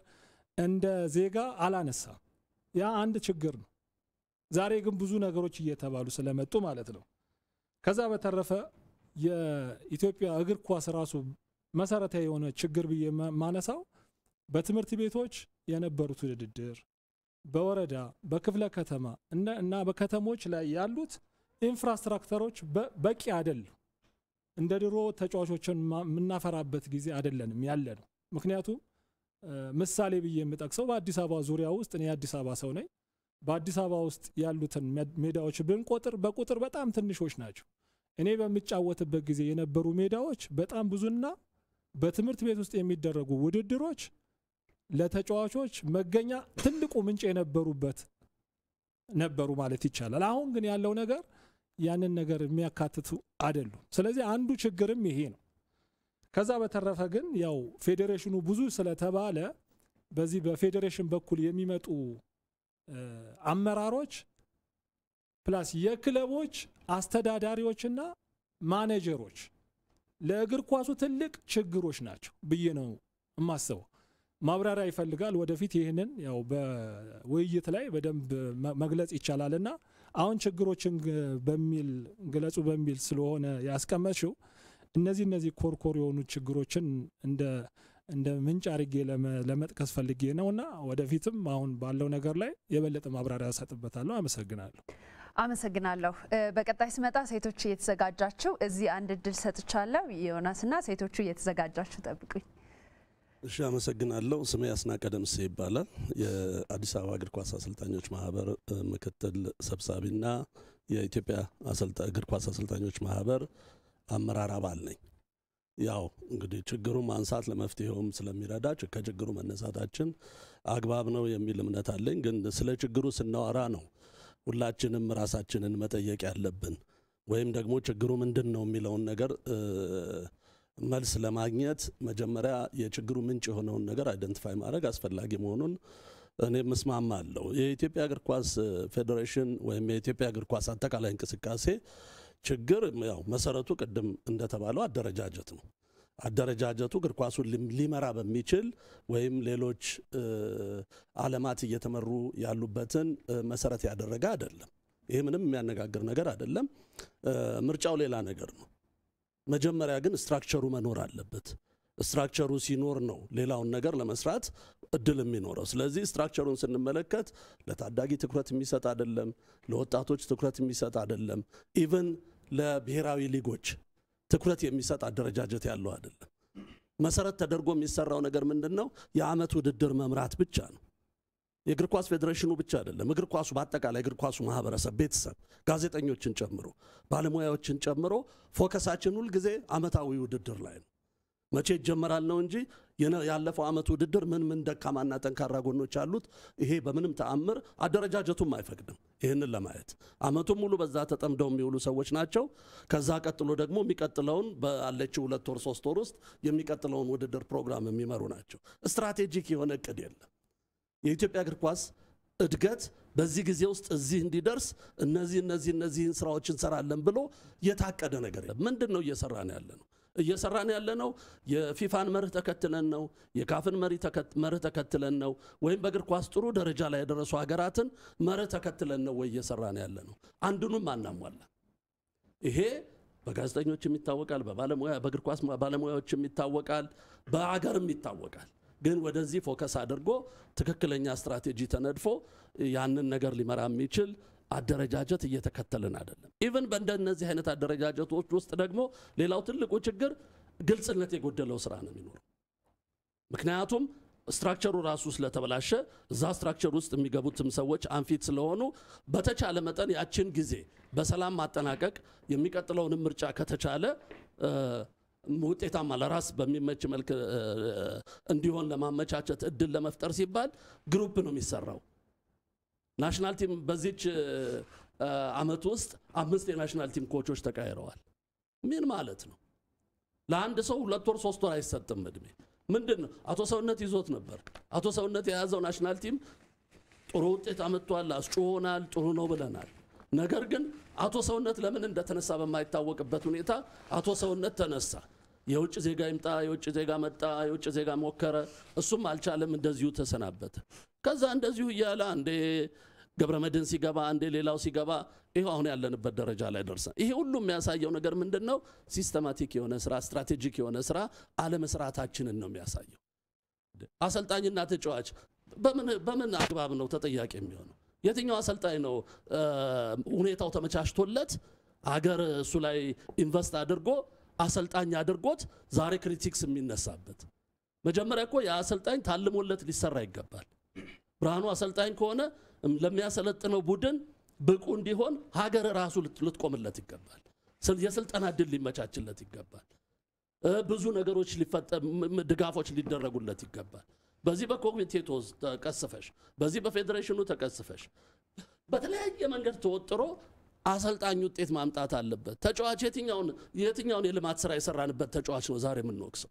እንደ ዜጋ አላነሳም። ያ አንድ ችግር ነው። ዛሬ ግን ብዙ ነገሮች እየተባሉ ስለመጡ ማለት ነው። ከዛ በተረፈ የኢትዮጵያ እግር ኳስ ራሱ መሰረታዊ የሆነ ችግር ብዬ ማነሳው በትምህርት ቤቶች የነበሩት ውድድር በወረዳ በክፍለ ከተማ እና በከተሞች ላይ ያሉት ኢንፍራስትራክተሮች በቂ አደሉ። እንደ ድሮ ተጫዋቾችን የምናፈራበት ጊዜ አይደለንም ያለ ነው። ምክንያቱም ምሳሌ ብዬ የምጠቅሰው በአዲስ አበባ ዙሪያ ውስጥ እኔ የአዲስ አበባ ሰው ነኝ። በአዲስ አበባ ውስጥ ያሉትን ሜዳዎች ብንቆጥር በቁጥር በጣም ትንሾች ናቸው። እኔ በሚጫወትበት ጊዜ የነበሩ ሜዳዎች በጣም ብዙና በትምህርት ቤት ውስጥ የሚደረጉ ውድድሮች ለተጫዋቾች መገኛ ትልቁ ምንጭ የነበሩበት ነበሩ ማለት ይቻላል። አሁን ግን ያለው ነገር ያንን ነገር የሚያካትቱ አይደሉም። ስለዚህ አንዱ ችግርም ይሄ ነው። ከዛ በተረፈ ግን ያው ፌዴሬሽኑ ብዙ ስለተባለ በዚህ በፌዴሬሽን በኩል የሚመጡ አመራሮች ፕላስ የክለቦች አስተዳዳሪዎችና ማኔጀሮች ለእግር ኳሱ ትልቅ ችግሮች ናቸው ብዬ ነው የማስበው። ማብራሪያ ይፈልጋል። ወደፊት ይህንን ያው በውይይት ላይ በደንብ መግለጽ ይቻላል እና አሁን ችግሮችን በሚል ግለጹ በሚል ስለሆነ ያስቀመጥሽው እነዚህ እነዚህ ኮርኮር የሆኑ ችግሮችን እንደ እንደ ምንጭ አድርጌ ለመጥቀስ ፈልጌ ነው እና ወደፊትም አሁን ባለው ነገር ላይ የበለጠ ማብራሪያ እሰጥበታለሁ። አመሰግናለሁ። አመሰግናለሁ። በቀጣይ ስመጣ ሴቶች እየተዘጋጃችሁ እዚህ አንድ እድል ሰጥቻለሁ። ዮናስና ሴቶቹ እየተዘጋጃችሁ ጠብቁኝ። እሺ አመሰግናለሁ። ስሜ አስናቀ ደምሴ ይባላል። የአዲስ አበባ እግር ኳስ አሰልጣኞች ማህበር ምክትል ሰብሳቢና የኢትዮጵያ እግር ኳስ አሰልጣኞች ማህበር አመራር አባል ነኝ። ያው እንግዲህ ችግሩ ማንሳት ለመፍትሄውም ስለሚረዳ ከችግሩ መነሳታችን አግባብ ነው የሚል እምነት አለኝ። ግን ስለ ችግሩ ስናወራ ነው ሁላችንም ራሳችንን መጠየቅ ያለብን ወይም ደግሞ ችግሩ ምንድን ነው የሚለውን ነገር መልስ ለማግኘት መጀመሪያ የችግሩ ምንጭ የሆነውን ነገር አይደንቲፋይ ማድረግ አስፈላጊ መሆኑን እኔ ምስማማለሁ የኢትዮጵያ እግር ኳስ ፌዴሬሽን ወይም የኢትዮጵያ እግር ኳስ አጠቃላይ እንቅስቃሴ ችግር ያው መሰረቱ ቅድም እንደተባለው አደረጃጀት ነው። አደረጃጀቱ እግር ኳሱን ሊመራ በሚችል ወይም ሌሎች አለማት እየተመሩ ያሉበትን መሰረት ያደረገ አይደለም። ይህ ምንም የሚያነጋግር ነገር አይደለም። ምርጫው ሌላ ነገር ነው። መጀመሪያ ግን ስትራክቸሩ መኖር አለበት። ስትራክቸሩ ሲኖር ነው ሌላውን ነገር ለመስራት እድል የሚኖረው። ስለዚህ ስትራክቸሩን ስንመለከት ለታዳጊ ትኩረት የሚሰጥ አይደለም፣ ለወጣቶች ትኩረት የሚሰጥ አይደለም፣ ኢቨን ለብሔራዊ ሊጎች ትኩረት የሚሰጥ አደረጃጀት ያለው አይደለም። መሰረት ተደርጎ የሚሰራው ነገር ምንድን ነው? የአመት ውድድር መምራት ብቻ ነው። የእግር ኳስ ፌዴሬሽኑ ብቻ አይደለም፣ እግር ኳሱ በአጠቃላይ እግር ኳሱ ማህበረሰብ፣ ቤተሰብ፣ ጋዜጠኞችን ጨምሮ ባለሙያዎችን ጨምሮ ፎከሳችን ሁልጊዜ አመታዊ ውድድር ላይ ነው። መቼ ይጀመራል ነው እንጂ ያለፈው አመት ውድድር ምን ምን ደካማና ጠንካራ ጎኖች አሉት፣ ይሄ በምንም ተአምር አደረጃጀቱም አይፈቅድም ይህንን ለማየት አመቱን ሙሉ በዛ ተጠምደው የሚውሉ ሰዎች ናቸው። ከዛ ቀጥሎ ደግሞ የሚቀጥለውን በአለች ሁለት ወር ሶስት ወር ውስጥ የሚቀጥለውን ውድድር ፕሮግራም የሚመሩ ናቸው። ስትራቴጂክ የሆነ እቅድ የለም። የኢትዮጵያ እግር ኳስ እድገት በዚህ ጊዜ ውስጥ እዚህ እንዲደርስ እነዚህ እነዚህ እነዚህን ስራዎች እንሰራለን ብሎ የታቀደ ነገር ምንድን ነው እየሰራን ያለ ነው? እየሰራን ያለ ነው የፊፋን መርህ ተከትለን ነው፣ የካፍን መርህ ተከትለን ነው፣ ወይም በእግር ኳስ ጥሩ ደረጃ ላይ የደረሱ ሀገራትን መርህ ተከትለን ነው ወይ እየሰራን ያለ ነው? አንዱንም አናሟላ። ይሄ በጋዜጠኞችም ይታወቃል፣ በባለሙያ በእግር ኳስ ባለሙያዎችም ይታወቃል፣ በአገርም ይታወቃል። ግን ወደዚህ ፎከስ አድርጎ ትክክለኛ ስትራቴጂ ተነድፎ ያንን ነገር ሊመራ የሚችል አደረጃጀት እየተከተልን አይደለም። ኢቨን በእንደነዚህ አይነት አደረጃጀቶች ውስጥ ደግሞ ሌላው ትልቁ ችግር ግልጽነት የጎደለው ስራ ነው የሚኖረው። ምክንያቱም ስትራክቸሩ ራሱ ስለተበላሸ እዛ ስትራክቸር ውስጥ የሚገቡትም ሰዎች አንፊት ስለሆኑ በተቻለ መጠን ያችን ጊዜ በሰላም ማጠናቀቅ የሚቀጥለውንም ምርጫ ከተቻለ ውጤታማ ለራስ በሚመች መልክ እንዲሆን ለማመቻቸት እድል ለመፍጠር ሲባል ግሩፕ ነው የሚሰራው። ናሽናል ቲም በዚች አመት ውስጥ አምስት የናሽናል ቲም ኮቾች ተቀያይረዋል። ምን ማለት ነው? ለአንድ ሰው ሁለት ወር ሶስት ወር አይሰጥም እድሜ። ምንድን ነው አቶ ሰውነት ይዞት ነበር። አቶ ሰውነት የያዘው ናሽናል ቲም ጥሩ ውጤት አመጥቷል፣ አስጮሆናል፣ ጥሩ ነው ብለናል። ነገር ግን አቶ ሰውነት ለምን እንደተነሳ በማይታወቅበት ሁኔታ አቶ ሰውነት ተነሳ። የውጭ ዜጋ ይምጣ፣ የውጭ ዜጋ መጣ፣ የውጭ ዜጋ ሞከረ፣ እሱም አልቻለም፣ እንደዚሁ ተሰናበተ። ከዛ እንደዚሁ እያለ አንዴ መድን ሲገባ፣ አንዴ ሌላው ሲገባ፣ ይሄው አሁን ያለንበት ደረጃ ላይ ደርሰን። ይሄ ሁሉ የሚያሳየው ነገር ምንድን ነው? ሲስተማቲክ የሆነ ስራ፣ ስትራቴጂክ የሆነ ስራ አለመስራታችንን ነው የሚያሳየው። አሰልጣኝና ተጫዋች በምን አግባብ ነው ተጠያቂ የሚሆነው? የትኛው አሰልጣኝ ነው ሁኔታው ተመቻችቶለት አገር እሱ ላይ ኢንቨስት አድርጎ አሰልጣኝ አድርጎት ዛሬ ክሪቲክስ የሚነሳበት። መጀመሪያ እኮ የአሰልጣኝ ታልሞለት ሊሰራ ይገባል። ብርሃኑ አሰልጣኝ ከሆነ ለሚያሰለጥነው ቡድን ብቁ እንዲሆን ሀገር ራሱ ልትቆምለት ይገባል። የስልጠና እድል ሊመቻችለት ይገባል። ብዙ ነገሮች ድጋፎች ሊደረጉለት ይገባል። በዚህ በኮሚቴ ተቀስፈሽ፣ በዚህ በፌዴሬሽኑ ተቀስፈሽ፣ በተለያየ መንገድ ተወጥሮ አሰልጣኝ ውጤት ማምጣት አለበት። ተጫዋች የትኛውን የትኛውን የልማት ስራ የሰራንበት ተጫዋች ነው ዛሬ የምንወቅሰው?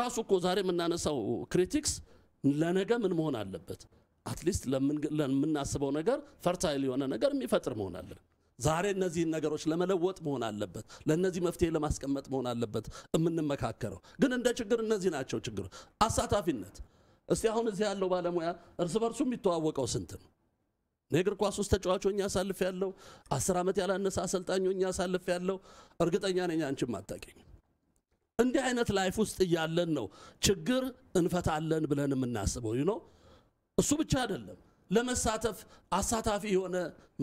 ራሱ እኮ ዛሬ የምናነሳው ክሪቲክስ ለነገ ምን መሆን አለበት? አትሊስት ለምናስበው ነገር ፈርታይል የሆነ ነገር የሚፈጥር መሆን አለበት። ዛሬ እነዚህን ነገሮች ለመለወጥ መሆን አለበት፣ ለእነዚህ መፍትሄ ለማስቀመጥ መሆን አለበት የምንመካከረው። ግን እንደ ችግር እነዚህ ናቸው ችግሮች። አሳታፊነት። እስቲ አሁን እዚህ ያለው ባለሙያ እርስ በርሱ የሚተዋወቀው ስንት ነው? እግር ኳስ ውስጥ ተጫዋች ሆኜ አሳልፍ ያለው አስር ዓመት ያላነሰ አሰልጣኝ ሆኜ አሳልፍ ያለው እርግጠኛ ነኝ አንቺም አታውቂኝ። እንዲህ አይነት ላይፍ ውስጥ እያለን ነው ችግር እንፈታለን ብለን የምናስበው ይኖ እሱ ብቻ አይደለም። ለመሳተፍ አሳታፊ የሆነ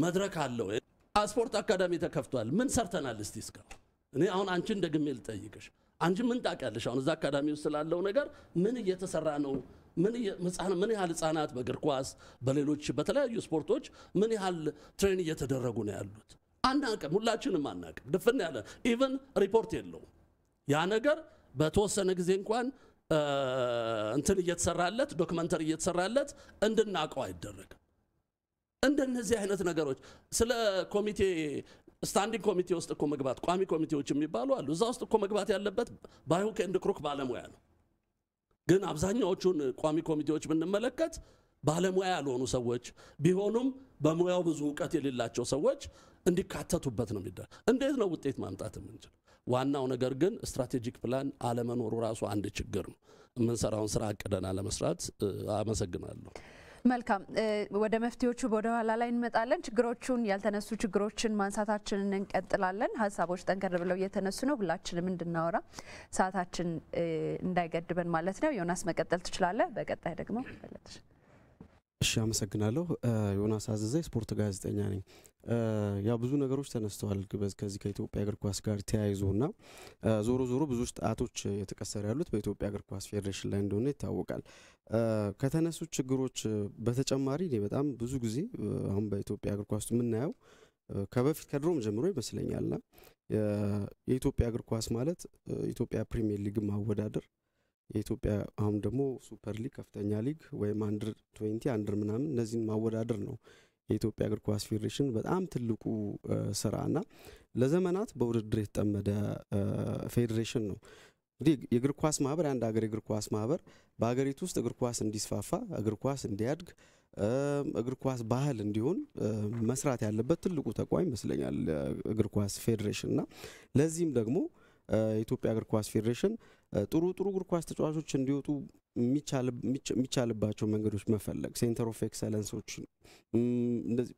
መድረክ አለው። ስፖርት አካዳሚ ተከፍቷል። ምን ሰርተናል እስቲ እስካሁን? እኔ አሁን አንቺን ደግሜ ልጠይቅሽ፣ አንቺ ምን ታውቂያለሽ? አሁን እዛ አካዳሚ ውስጥ ስላለው ነገር ምን እየተሰራ ነው ምን ያህል ህጻናት በእግር ኳስ፣ በሌሎች በተለያዩ ስፖርቶች ምን ያህል ትሬን እየተደረጉ ነው ያሉት አናቅም። ሁላችንም አናቅም። ድፍን ያለ ኢቨን ሪፖርት የለውም። ያ ነገር በተወሰነ ጊዜ እንኳን እንትን እየተሰራለት ዶክመንተሪ እየተሰራለት እንድናቀው አይደረግም። እንደነዚህ አይነት ነገሮች ስለ ኮሚቴ ስታንዲንግ ኮሚቴ ውስጥ እኮ መግባት ቋሚ ኮሚቴዎች የሚባሉ አሉ። እዛ ውስጥ እኮ መግባት ያለበት ባይሁኬንድ ክሩክ ባለሙያ ነው። ግን አብዛኛዎቹን ቋሚ ኮሚቴዎች ብንመለከት ባለሙያ ያልሆኑ ሰዎች ቢሆኑም በሙያው ብዙ እውቀት የሌላቸው ሰዎች እንዲካተቱበት ነው የሚደረግ። እንዴት ነው ውጤት ማምጣት የምንችል? ዋናው ነገር ግን ስትራቴጂክ ፕላን አለመኖሩ ራሱ አንድ ችግር ነው። የምንሰራውን ስራ አቅደን አለመስራት። አመሰግናለሁ። መልካም ወደ መፍትሄዎቹ ወደ ኋላ ላይ እንመጣለን። ችግሮቹን ያልተነሱ ችግሮችን ማንሳታችንን እንቀጥላለን። ሀሳቦች ጠንከር ብለው እየተነሱ ነው። ሁላችንም እንድናወራ ሰዓታችን እንዳይገድበን ማለት ነው። ዮናስ መቀጠል ትችላለህ። በቀጣይ ደግሞ እሺ፣ አመሰግናለሁ። ዮናስ አዘዘ ስፖርት ጋዜጠኛ ነኝ። ያ ብዙ ነገሮች ተነስተዋል ከዚህ ከኢትዮጵያ እግር ኳስ ጋር ተያይዞ እና ዞሮ ዞሮ ብዙ ጣቶች የተቀሰሩ ያሉት በኢትዮጵያ እግር ኳስ ፌዴሬሽን ላይ እንደሆነ ይታወቃል። ከተነሱ ችግሮች በተጨማሪ እኔ በጣም ብዙ ጊዜ አሁን በኢትዮጵያ እግር ኳስ የምናየው ከበፊት ከድሮም ጀምሮ ይመስለኛልና የኢትዮጵያ እግር ኳስ ማለት ኢትዮጵያ ፕሪሚየር ሊግ ማወዳደር የኢትዮጵያ አሁን ደግሞ ሱፐር ሊግ፣ ከፍተኛ ሊግ ወይም አንድር ትዌንቲ አንድር ምናምን እነዚህን ማወዳደር ነው የኢትዮጵያ እግር ኳስ ፌዴሬሽን በጣም ትልቁ ስራ ለዘመናት በውድድር የተጠመደ ፌዴሬሽን ነው። እንግዲህ የእግር ኳስ ማህበር የአንድ ሀገር የእግር ኳስ ማህበር በሀገሪቱ ውስጥ እግር ኳስ እንዲስፋፋ፣ እግር ኳስ እንዲያድግ፣ እግር ኳስ ባህል እንዲሆን መስራት ያለበት ትልቁ ተቋም ይመስለኛል እግር ኳስ ፌዴሬሽን እና ለዚህም ደግሞ የኢትዮጵያ እግር ኳስ ፌዴሬሽን ጥሩ ጥሩ እግር ኳስ ተጫዋቾች እንዲወጡ የሚቻልባቸው መንገዶች መፈለግ፣ ሴንተር ኦፍ ኤክሰለንሶች እንደዚህ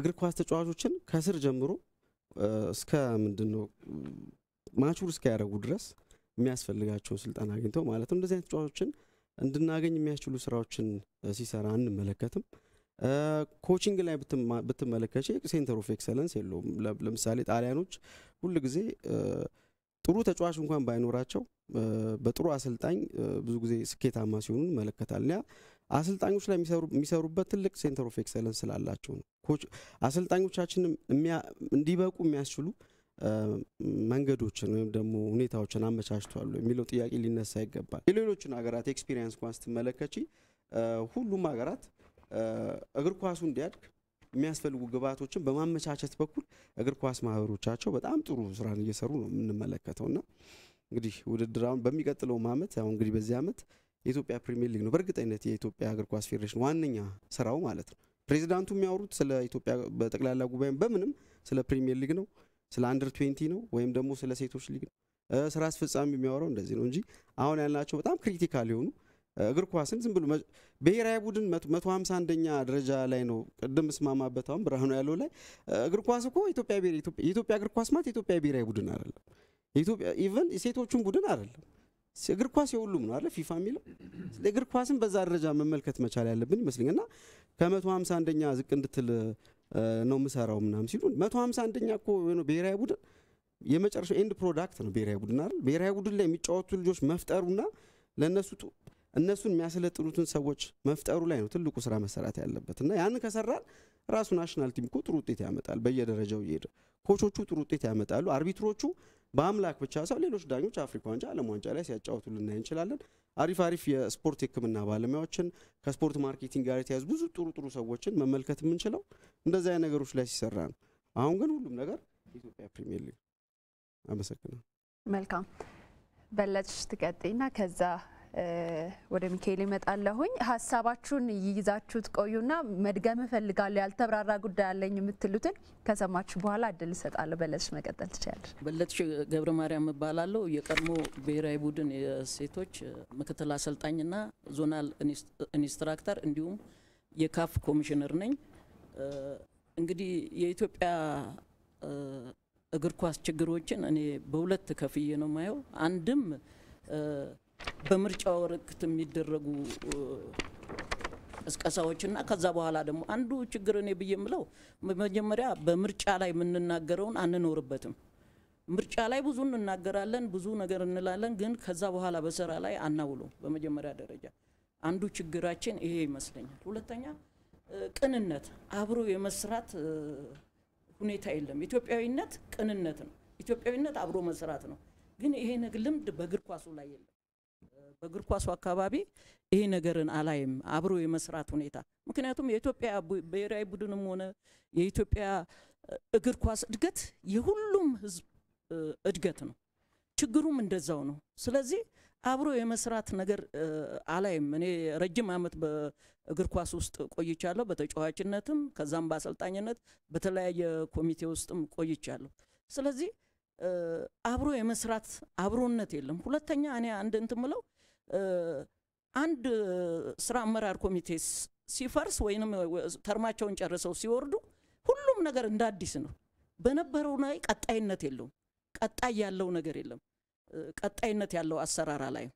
እግር ኳስ ተጫዋቾችን ከስር ጀምሮ እስከ ምንድነው ነው ማቹር እስኪያደረጉ ድረስ የሚያስፈልጋቸውን ስልጠና አግኝተው ማለት ነው እንደዚህ አይነት ተጫዋቾችን እንድናገኝ የሚያስችሉ ስራዎችን ሲሰራ አንመለከትም። ኮቺንግ ላይ ብትመለከች ሴንተር ኦፍ ኤክሰለንስ የለውም። ለምሳሌ ጣሊያኖች ሁል ጊዜ ጥሩ ተጫዋች እንኳን ባይኖራቸው በጥሩ አሰልጣኝ ብዙ ጊዜ ስኬታማ ሲሆኑ እንመለከታለን። ያ አሰልጣኞች ላይ የሚሰሩበት ትልቅ ሴንተር ኦፍ ኤክሰለንስ ስላላቸው ነው። አሰልጣኞቻችንም እንዲበቁ የሚያስችሉ መንገዶችን ወይም ደግሞ ሁኔታዎችን አመቻችቷሉ የሚለው ጥያቄ ሊነሳ ይገባል። የሌሎችን ሀገራት ኤክስፒሪየንስ እንኳን ስትመለከች ሁሉም ሀገራት እግር ኳሱ እንዲያድግ የሚያስፈልጉ ግብዓቶችን በማመቻቸት በኩል እግር ኳስ ማህበሮቻቸው በጣም ጥሩ ስራን እየሰሩ ነው የምንመለከተው እና እንግዲህ ውድድር አሁን በሚቀጥለውም አመት አሁን እንግዲህ በዚህ አመት የኢትዮጵያ ፕሪሚየር ሊግ ነው በእርግጠኝነት የኢትዮጵያ እግር ኳስ ፌዴሬሽን ዋነኛ ስራው ማለት ነው። ፕሬዚዳንቱ የሚያወሩት ስለ ኢትዮጵያ በጠቅላላ ጉባኤም በምንም ስለ ፕሪሚየር ሊግ ነው፣ ስለ አንደር ትዌንቲ ነው ወይም ደግሞ ስለ ሴቶች ሊግ ነው። ስራ አስፈጻሚ የሚያወራው እንደዚህ ነው እንጂ አሁን ያልናቸው በጣም ክሪቲካል የሆኑ እግር ኳስን ዝም ብሎ ብሔራዊ ቡድን መቶ ሀምሳ አንደኛ ደረጃ ላይ ነው። ቅድም እስማማበት አሁን ብርሃኑ ያለው ላይ እግር ኳስ እኮ የኢትዮጵያ እግር ኳስ ማለት የኢትዮጵያ ብሔራዊ ቡድን አይደለም። ኢቨን ሴቶቹን ቡድን አይደለም። እግር ኳስ የሁሉም ነው አለ ፊፋ የሚለው እግር ኳስን በዛ ደረጃ መመልከት መቻል ያለብን ይመስለኝ እና ከመቶ ሀምሳ አንደኛ ዝቅ እንድትል ነው ምሰራው ምናምን ሲሉ መቶ ሀምሳ አንደኛ እኮ ብሔራዊ ቡድን የመጨረሻው ኤንድ ፕሮዳክት ነው ብሔራዊ ቡድን አይደል ብሔራዊ ቡድን ላይ የሚጫወቱ ልጆች መፍጠሩና ለእነሱ እነሱን የሚያስለጥኑትን ሰዎች መፍጠሩ ላይ ነው ትልቁ ስራ መሰራት ያለበት እና ያን ከሰራን ራሱ ናሽናል ቲም እኮ ጥሩ ውጤት ያመጣል። በየደረጃው እየሄደ ኮቾቹ ጥሩ ውጤት ያመጣሉ። አርቢትሮቹ በአምላክ ብቻ ሰው ሌሎች ዳኞች አፍሪካ ዋንጫ፣ ዓለም ዋንጫ ላይ ሲያጫወቱ ልናይ እንችላለን። አሪፍ አሪፍ የስፖርት ሕክምና ባለሙያዎችን ከስፖርት ማርኬቲንግ ጋር የተያዙ ብዙ ጥሩ ጥሩ ሰዎችን መመልከት የምንችለው እንደዚያ ነገሮች ላይ ሲሰራ ነው። አሁን ግን ሁሉም ነገር ኢትዮጵያ ፕሪሚየር ሊግ። አመሰግናለሁ። መልካም በለጭ ትቀጤና ከዛ ወደ ሚካኤል ይመጣለሁኝ። ሀሳባችሁን ይይዛችሁት ቆዩና መድገም እፈልጋለሁ ያልተብራራ ጉዳይ አለኝ የምትሉትን ከሰማችሁ በኋላ እድል እሰጣለሁ። በለጥሽ መቀጠል ትችላለሽ። በለጥሽ ገብረ ማርያም እባላለሁ። የቀድሞ ብሔራዊ ቡድን የሴቶች ምክትል አሰልጣኝና ዞናል ኢንስትራክተር እንዲሁም የካፍ ኮሚሽነር ነኝ። እንግዲህ የኢትዮጵያ እግር ኳስ ችግሮችን እኔ በሁለት ከፍዬ ነው ማየው። አንድም በምርጫ ወቅት የሚደረጉ ቅስቀሳዎች እና ከዛ በኋላ ደግሞ አንዱ ችግር እኔ ብዬ የምለው መጀመሪያ በምርጫ ላይ የምንናገረውን አንኖርበትም። ምርጫ ላይ ብዙ እንናገራለን፣ ብዙ ነገር እንላለን፣ ግን ከዛ በኋላ በስራ ላይ አናውሎም። በመጀመሪያ ደረጃ አንዱ ችግራችን ይሄ ይመስለኛል። ሁለተኛ ቅንነት፣ አብሮ የመስራት ሁኔታ የለም። ኢትዮጵያዊነት ቅንነት ነው። ኢትዮጵያዊነት አብሮ መስራት ነው። ግን ይሄ ልምድ በእግር ኳሱ ላይ የለም። በእግር ኳሱ አካባቢ ይሄ ነገርን አላይም፣ አብሮ የመስራት ሁኔታ። ምክንያቱም የኢትዮጵያ ብሔራዊ ቡድንም ሆነ የኢትዮጵያ እግር ኳስ እድገት የሁሉም ህዝብ እድገት ነው። ችግሩም እንደዛው ነው። ስለዚህ አብሮ የመስራት ነገር አላይም። እኔ ረጅም ዓመት በእግር ኳስ ውስጥ ቆይቻለሁ፣ በተጫዋችነትም ከዛም በአሰልጣኝነት በተለያየ ኮሚቴ ውስጥም ቆይቻለሁ። ስለዚህ አብሮ የመስራት አብሮነት የለም። ሁለተኛ እኔ አንድ እንትን አንድ ስራ አመራር ኮሚቴ ሲፈርስ ወይንም ተርማቸውን ጨርሰው ሲወርዱ ሁሉም ነገር እንደ አዲስ ነው። በነበረው ላይ ቀጣይነት የለውም። ቀጣይ ያለው ነገር የለም። ቀጣይነት ያለው አሰራር ላይ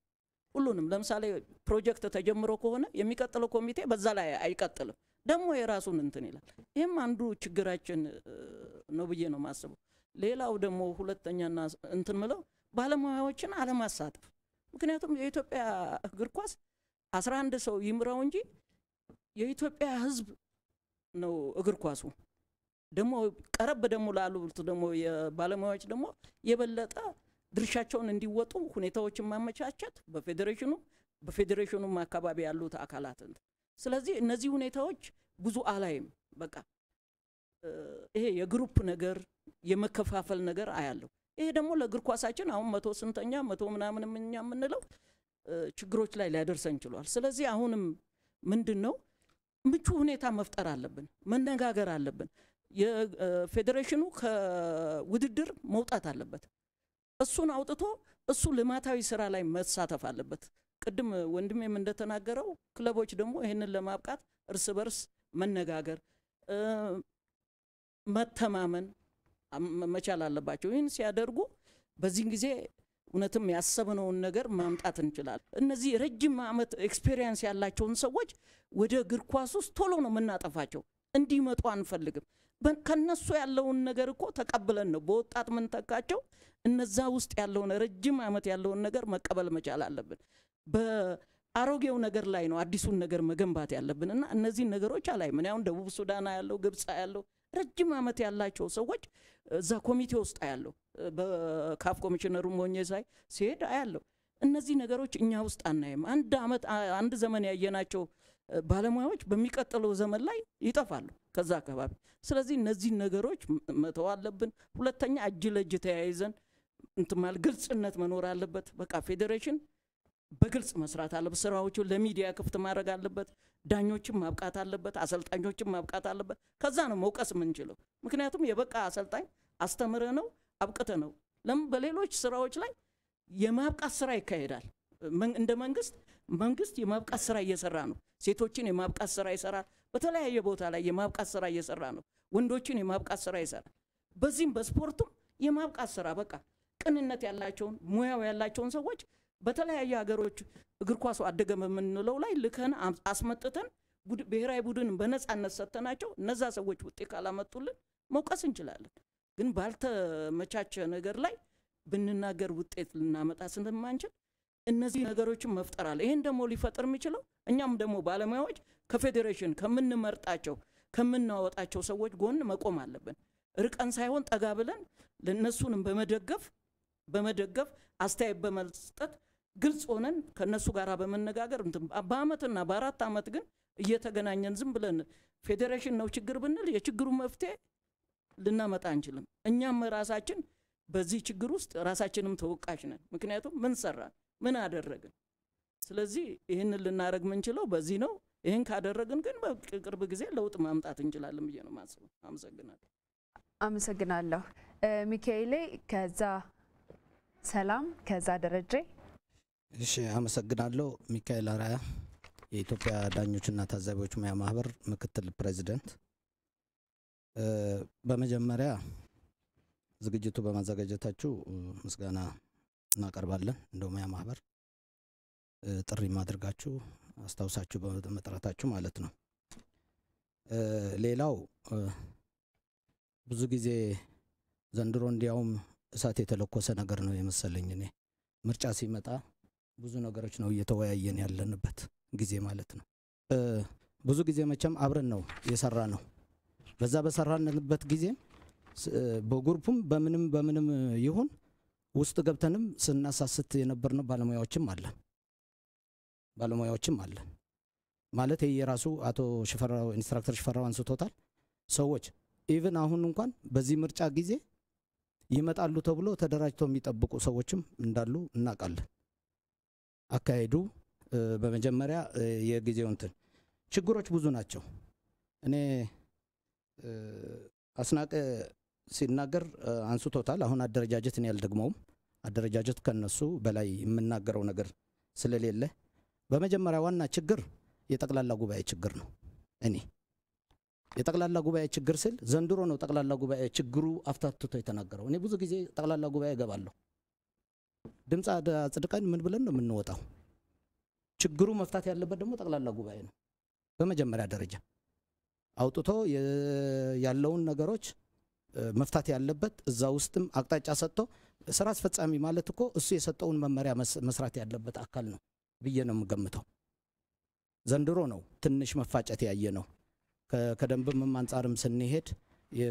ሁሉንም ለምሳሌ ፕሮጀክት ተጀምሮ ከሆነ የሚቀጥለው ኮሚቴ በዛ ላይ አይቀጥልም። ደግሞ የራሱን እንትን ይላል። ይህም አንዱ ችግራችን ነው ብዬ ነው ማስበው። ሌላው ደግሞ ሁለተኛና እንትን ምለው ባለሙያዎችን አለማሳተፍ ምክንያቱም የኢትዮጵያ እግር ኳስ አስራ አንድ ሰው ይምራው እንጂ የኢትዮጵያ ህዝብ ነው እግር ኳሱ። ደግሞ ቀረብ ደግሞ ላሉት ደግሞ የባለሙያዎች ደግሞ የበለጠ ድርሻቸውን እንዲወጡ ሁኔታዎችን ማመቻቸት በፌዴሬሽኑ በፌዴሬሽኑም አካባቢ ያሉት አካላት ስለዚህ እነዚህ ሁኔታዎች ብዙ አላይም። በቃ ይሄ የግሩፕ ነገር የመከፋፈል ነገር አያለሁ። ይሄ ደግሞ ለእግር ኳሳችን አሁን መቶ ስንተኛ መቶ ምናምን እኛ የምንለው ችግሮች ላይ ሊያደርሰን ችሏል። ስለዚህ አሁንም ምንድን ነው ምቹ ሁኔታ መፍጠር አለብን፣ መነጋገር አለብን። የፌዴሬሽኑ ከውድድር መውጣት አለበት። እሱን አውጥቶ እሱ ልማታዊ ስራ ላይ መሳተፍ አለበት። ቅድም ወንድሜም እንደተናገረው ክለቦች ደግሞ ይህንን ለማብቃት እርስ በርስ መነጋገር፣ መተማመን መቻል አለባቸው። ይህን ሲያደርጉ በዚህን ጊዜ እውነትም ያሰብነውን ነገር ማምጣት እንችላለን። እነዚህ ረጅም ዓመት ኤክስፔሪየንስ ያላቸውን ሰዎች ወደ እግር ኳስ ውስጥ ቶሎ ነው የምናጠፋቸው። እንዲመጡ አንፈልግም። ከነሱ ያለውን ነገር እኮ ተቀብለን ነው በወጣት ምንተካቸው። እነዛ ውስጥ ያለውን ረጅም ዓመት ያለውን ነገር መቀበል መቻል አለብን። በአሮጌው ነገር ላይ ነው አዲሱን ነገር መገንባት ያለብን እና እነዚህን ነገሮች አላይ ምን ያሁን ደቡብ ሱዳን ያለው ግብፅ ያለው ረጅም ዓመት ያላቸው ሰዎች እዛ ኮሚቴ ውስጥ አያለሁ። በካፍ ኮሚሽነሩም ሆኜ ሳይ ሲሄድ አያለሁ። እነዚህ ነገሮች እኛ ውስጥ አናይም። አንድ አመት አንድ ዘመን ያየናቸው ባለሙያዎች በሚቀጥለው ዘመን ላይ ይጠፋሉ ከዛ አካባቢ። ስለዚህ እነዚህ ነገሮች መተው አለብን። ሁለተኛ እጅ ለእጅ ተያይዘን እንትማል ግልጽነት መኖር አለበት። በቃ ፌዴሬሽን በግልጽ መስራት አለበት። ስራዎቹን ለሚዲያ ክፍት ማድረግ አለበት። ዳኞችን ማብቃት አለበት፣ አሰልጣኞችን ማብቃት አለበት። ከዛ ነው መውቀስ የምንችለው። ምክንያቱም የበቃ አሰልጣኝ አስተምረ ነው አብቅተ ነው። ለምን በሌሎች ስራዎች ላይ የማብቃት ስራ ይካሄዳል። እንደ መንግስት መንግስት የማብቃት ስራ እየሰራ ነው። ሴቶችን የማብቃት ስራ ይሰራል። በተለያየ ቦታ ላይ የማብቃት ስራ እየሰራ ነው። ወንዶችን የማብቃት ስራ ይሰራል። በዚህም በስፖርቱም የማብቃት ስራ በቃ ቅንነት ያላቸውን ሙያው ያላቸውን ሰዎች በተለያየ ሀገሮች እግር ኳሱ አደገ በምንለው ላይ ልከን አስመጥተን ብሔራዊ ቡድን በነፃነት ሰጥተናቸው እነዛ ሰዎች ውጤት ካላመጡልን መውቀስ እንችላለን። ግን ባልተመቻቸ ነገር ላይ ብንናገር ውጤት ልናመጣ ስለማንችል እነዚህ ነገሮችን መፍጠር አለ። ይህን ደግሞ ሊፈጥር የሚችለው እኛም ደግሞ ባለሙያዎች ከፌዴሬሽን ከምንመርጣቸው ከምናወጣቸው ሰዎች ጎን መቆም አለብን። ርቀን ሳይሆን ጠጋ ብለን ለእነሱንም በመደገፍ በመደገፍ አስተያየት በመስጠት ግልጽ ሆነን ከእነሱ ጋር በመነጋገር በአመትና በአራት አመት ግን እየተገናኘን ዝም ብለን ፌዴሬሽን ነው ችግር ብንል የችግሩ መፍትሄ ልናመጣ አንችልም። እኛም ራሳችን በዚህ ችግር ውስጥ ራሳችንም ተወቃሽ ነን። ምክንያቱም ምን ሰራን፣ ምን አደረግን? ስለዚህ ይህንን ልናደረግ የምንችለው በዚህ ነው። ይህን ካደረግን ግን በቅርብ ጊዜ ለውጥ ማምጣት እንችላለን ብዬ ነው ማስበው። አመሰግናለሁ። አመሰግናለሁ ሚካኤሌ። ከዛ ሰላም፣ ከዛ ደረጀ እሺ አመሰግናለሁ። ሚካኤል አራያ የኢትዮጵያ ዳኞችና ታዛቢዎች ሙያ ማህበር ምክትል ፕሬዚደንት። በመጀመሪያ ዝግጅቱ በማዘጋጀታችሁ ምስጋና እናቀርባለን። እንደ ሙያ ማህበር ጥሪ ማድረጋችሁ አስታውሳችሁ በመጥራታችሁ ማለት ነው። ሌላው ብዙ ጊዜ ዘንድሮ እንዲያውም እሳት የተለኮሰ ነገር ነው የመሰለኝ እኔ ምርጫ ሲመጣ ብዙ ነገሮች ነው እየተወያየን ያለንበት ጊዜ ማለት ነው። ብዙ ጊዜ መቼም አብረን ነው የሰራ ነው። በዛ በሰራንበት ጊዜም በጉርፑም በምንም በምንም ይሁን ውስጥ ገብተንም ስናሳስት ነው። ባለሙያዎችም አለን ባለሙያዎችም አለን ማለት ይህ የራሱ አቶ ሽፈራው ኢንስትራክተር ሽፈራው አንስቶታል። ሰዎች ኢቭን አሁን እንኳን በዚህ ምርጫ ጊዜ ይመጣሉ ተብሎ ተደራጅተው የሚጠብቁ ሰዎችም እንዳሉ እናውቃለን። አካሄዱ በመጀመሪያ የጊዜው እንትን ችግሮች ብዙ ናቸው። እኔ አስናቀ ሲናገር አንስቶታል። አሁን አደረጃጀት እኔ አልደግመውም። አደረጃጀት ከነሱ በላይ የምናገረው ነገር ስለሌለ በመጀመሪያ ዋና ችግር የጠቅላላ ጉባኤ ችግር ነው። እኔ የጠቅላላ ጉባኤ ችግር ስል ዘንድሮ ነው ጠቅላላ ጉባኤ ችግሩ አፍታትቶ የተናገረው። እኔ ብዙ ጊዜ ጠቅላላ ጉባኤ እገባለሁ ድምፅ አጽድቀን ምን ብለን ነው የምንወጣው? ችግሩ መፍታት ያለበት ደግሞ ጠቅላላ ጉባኤ ነው። በመጀመሪያ ደረጃ አውጥቶ ያለውን ነገሮች መፍታት ያለበት እዛ ውስጥም አቅጣጫ ሰጥቶ ስራ አስፈጻሚ ማለት እኮ እሱ የሰጠውን መመሪያ መስራት ያለበት አካል ነው ብዬ ነው የምገምተው። ዘንድሮ ነው ትንሽ መፋጨት ያየ ነው። ከደንብም አንጻርም ስንሄድ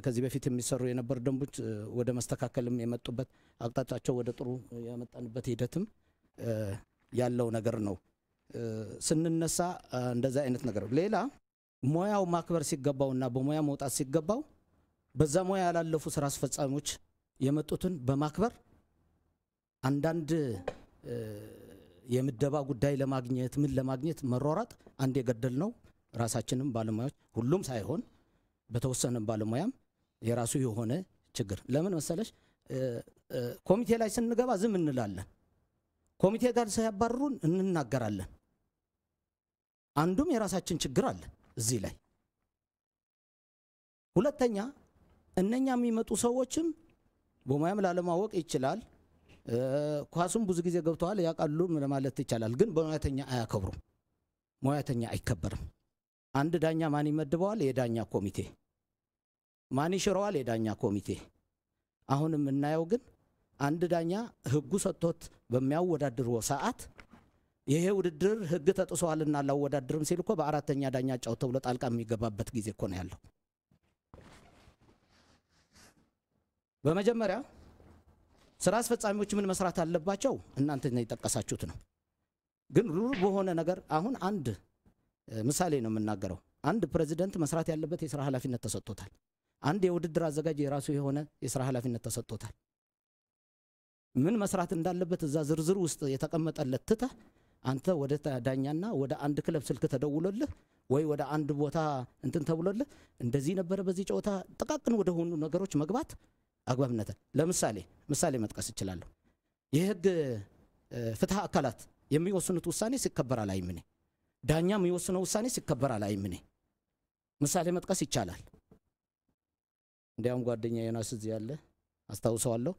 ከዚህ በፊት የሚሰሩ የነበሩ ደንቦች ወደ መስተካከልም የመጡበት አቅጣጫቸው ወደ ጥሩ የመጣንበት ሂደትም ያለው ነገር ነው። ስንነሳ እንደዚህ አይነት ነገር ሌላ ሙያው ማክበር ሲገባው እና በሙያ መውጣት ሲገባው በዛ ሙያ ያላለፉ ስራ አስፈጻሚዎች የመጡትን በማክበር አንዳንድ የምደባ ጉዳይ ለማግኘት ምን ለማግኘት መሯሯጥ አንድ የገደል ነው። ራሳችንም ባለሙያዎች ሁሉም ሳይሆን በተወሰነ ባለሙያም የራሱ የሆነ ችግር ለምን መሰለሽ፣ ኮሚቴ ላይ ስንገባ ዝም እንላለን። ኮሚቴ ጋር ሳያባሩን እንናገራለን። አንዱም የራሳችን ችግር አለ እዚህ ላይ። ሁለተኛ እነኛ የሚመጡ ሰዎችም በሙያም ላለማወቅ ይችላል። ኳሱም ብዙ ጊዜ ገብተዋል ያውቃሉ ለማለት ይቻላል። ግን በሙያተኛ አያከብሩም፣ ሙያተኛ አይከበርም። አንድ ዳኛ ማን ይመድበዋል? የዳኛ ኮሚቴ ማን ይሽረዋል? የዳኛ ኮሚቴ። አሁን የምናየው ግን አንድ ዳኛ ህጉ ሰጥቶት በሚያወዳድረው ሰዓት ይሄ ውድድር ህግ ተጥሷልና አላወዳድርም ሲል እኮ በአራተኛ ዳኛ ጫው ተብሎ ጣልቃ የሚገባበት ጊዜ እኮ ነው ያለው። በመጀመሪያ ስራ አስፈጻሚዎች ምን መስራት አለባቸው? እናንተ የጠቀሳችሁት ነው። ግን ሩር በሆነ ነገር አሁን አንድ ምሳሌ ነው የምናገረው። አንድ ፕሬዚደንት መስራት ያለበት የስራ ኃላፊነት ተሰጥቶታል። አንድ የውድድር አዘጋጅ የራሱ የሆነ የስራ ኃላፊነት ተሰጥቶታል። ምን መስራት እንዳለበት እዛ ዝርዝር ውስጥ የተቀመጠለት ትተህ አንተ ወደ ዳኛና ወደ አንድ ክለብ ስልክ ተደውሎልህ ወይ ወደ አንድ ቦታ እንትን ተብሎልህ እንደዚህ ነበረ በዚህ ጨዋታ ጥቃቅን ወደ ሆኑ ነገሮች መግባት አግባብነት ለምሳሌ ምሳሌ መጥቀስ እችላለሁ። የህግ ፍትህ አካላት የሚወስኑት ውሳኔ ሲከበር አላይም ዳኛ የሚወስነው ውሳኔ ሲከበር አላይም ምሳሌ መጥቀስ ይቻላል። እንዲያውም ጓደኛ ዮናስ እዚህ ያለ አስታውሰዋለሁ።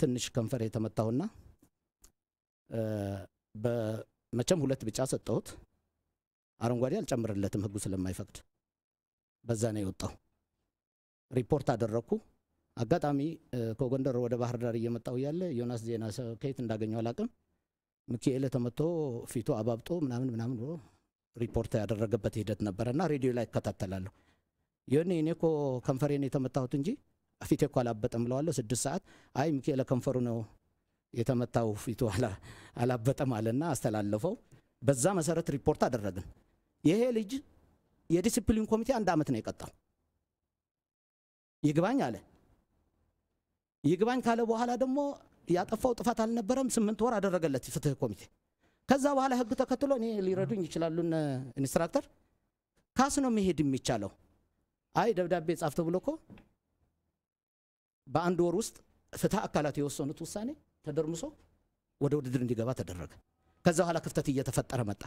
ትንሽ ከንፈር የተመታሁና በመቼም ሁለት ቢጫ ሰጠሁት። አረንጓዴ አልጨምርለትም ህጉ ስለማይፈቅድ። በዛ ነው የወጣው። ሪፖርት አደረግኩ። አጋጣሚ ከጎንደር ወደ ባህር ዳር እየመጣው እያለ ዮናስ ዜና ከየት እንዳገኘው አላቅም ሚካኤል ተመቶ ፊቱ አባብጦ ምናምን ምናምን ብሎ ሪፖርት ያደረገበት ሂደት ነበረ እና ሬዲዮ ላይ እከታተላለሁ። የኔ እኔ እኮ ከንፈሬን የተመታሁት እንጂ ፊቴ እኮ አላበጠም ብለዋለሁ። ስድስት ሰዓት አይ ሚካኤል ከንፈሩ ነው የተመታው ፊቱ (laughs) አላበጠም አለና አስተላለፈው። በዛ መሰረት ሪፖርት አደረግን። ይሄ ልጅ የዲስፕሊን ኮሚቴ አንድ ዓመት ነው የቀጣው። ይግባኝ አለ። ይግባኝ ካለ በኋላ ደግሞ ያጠፋው ጥፋት አልነበረም። ስምንት ወር አደረገለት ፍትህ ኮሚቴ። ከዛ በኋላ ህግ ተከትሎ እኔ ሊረዱኝ ይችላሉን ኢንስትራክተር ካስ ነው መሄድ የሚቻለው አይ ደብዳቤ ጻፍ ተብሎ እኮ በአንድ ወር ውስጥ ፍትህ አካላት የወሰኑት ውሳኔ ተደርምሶ ወደ ውድድር እንዲገባ ተደረገ። ከዛ በኋላ ክፍተት እየተፈጠረ መጣ።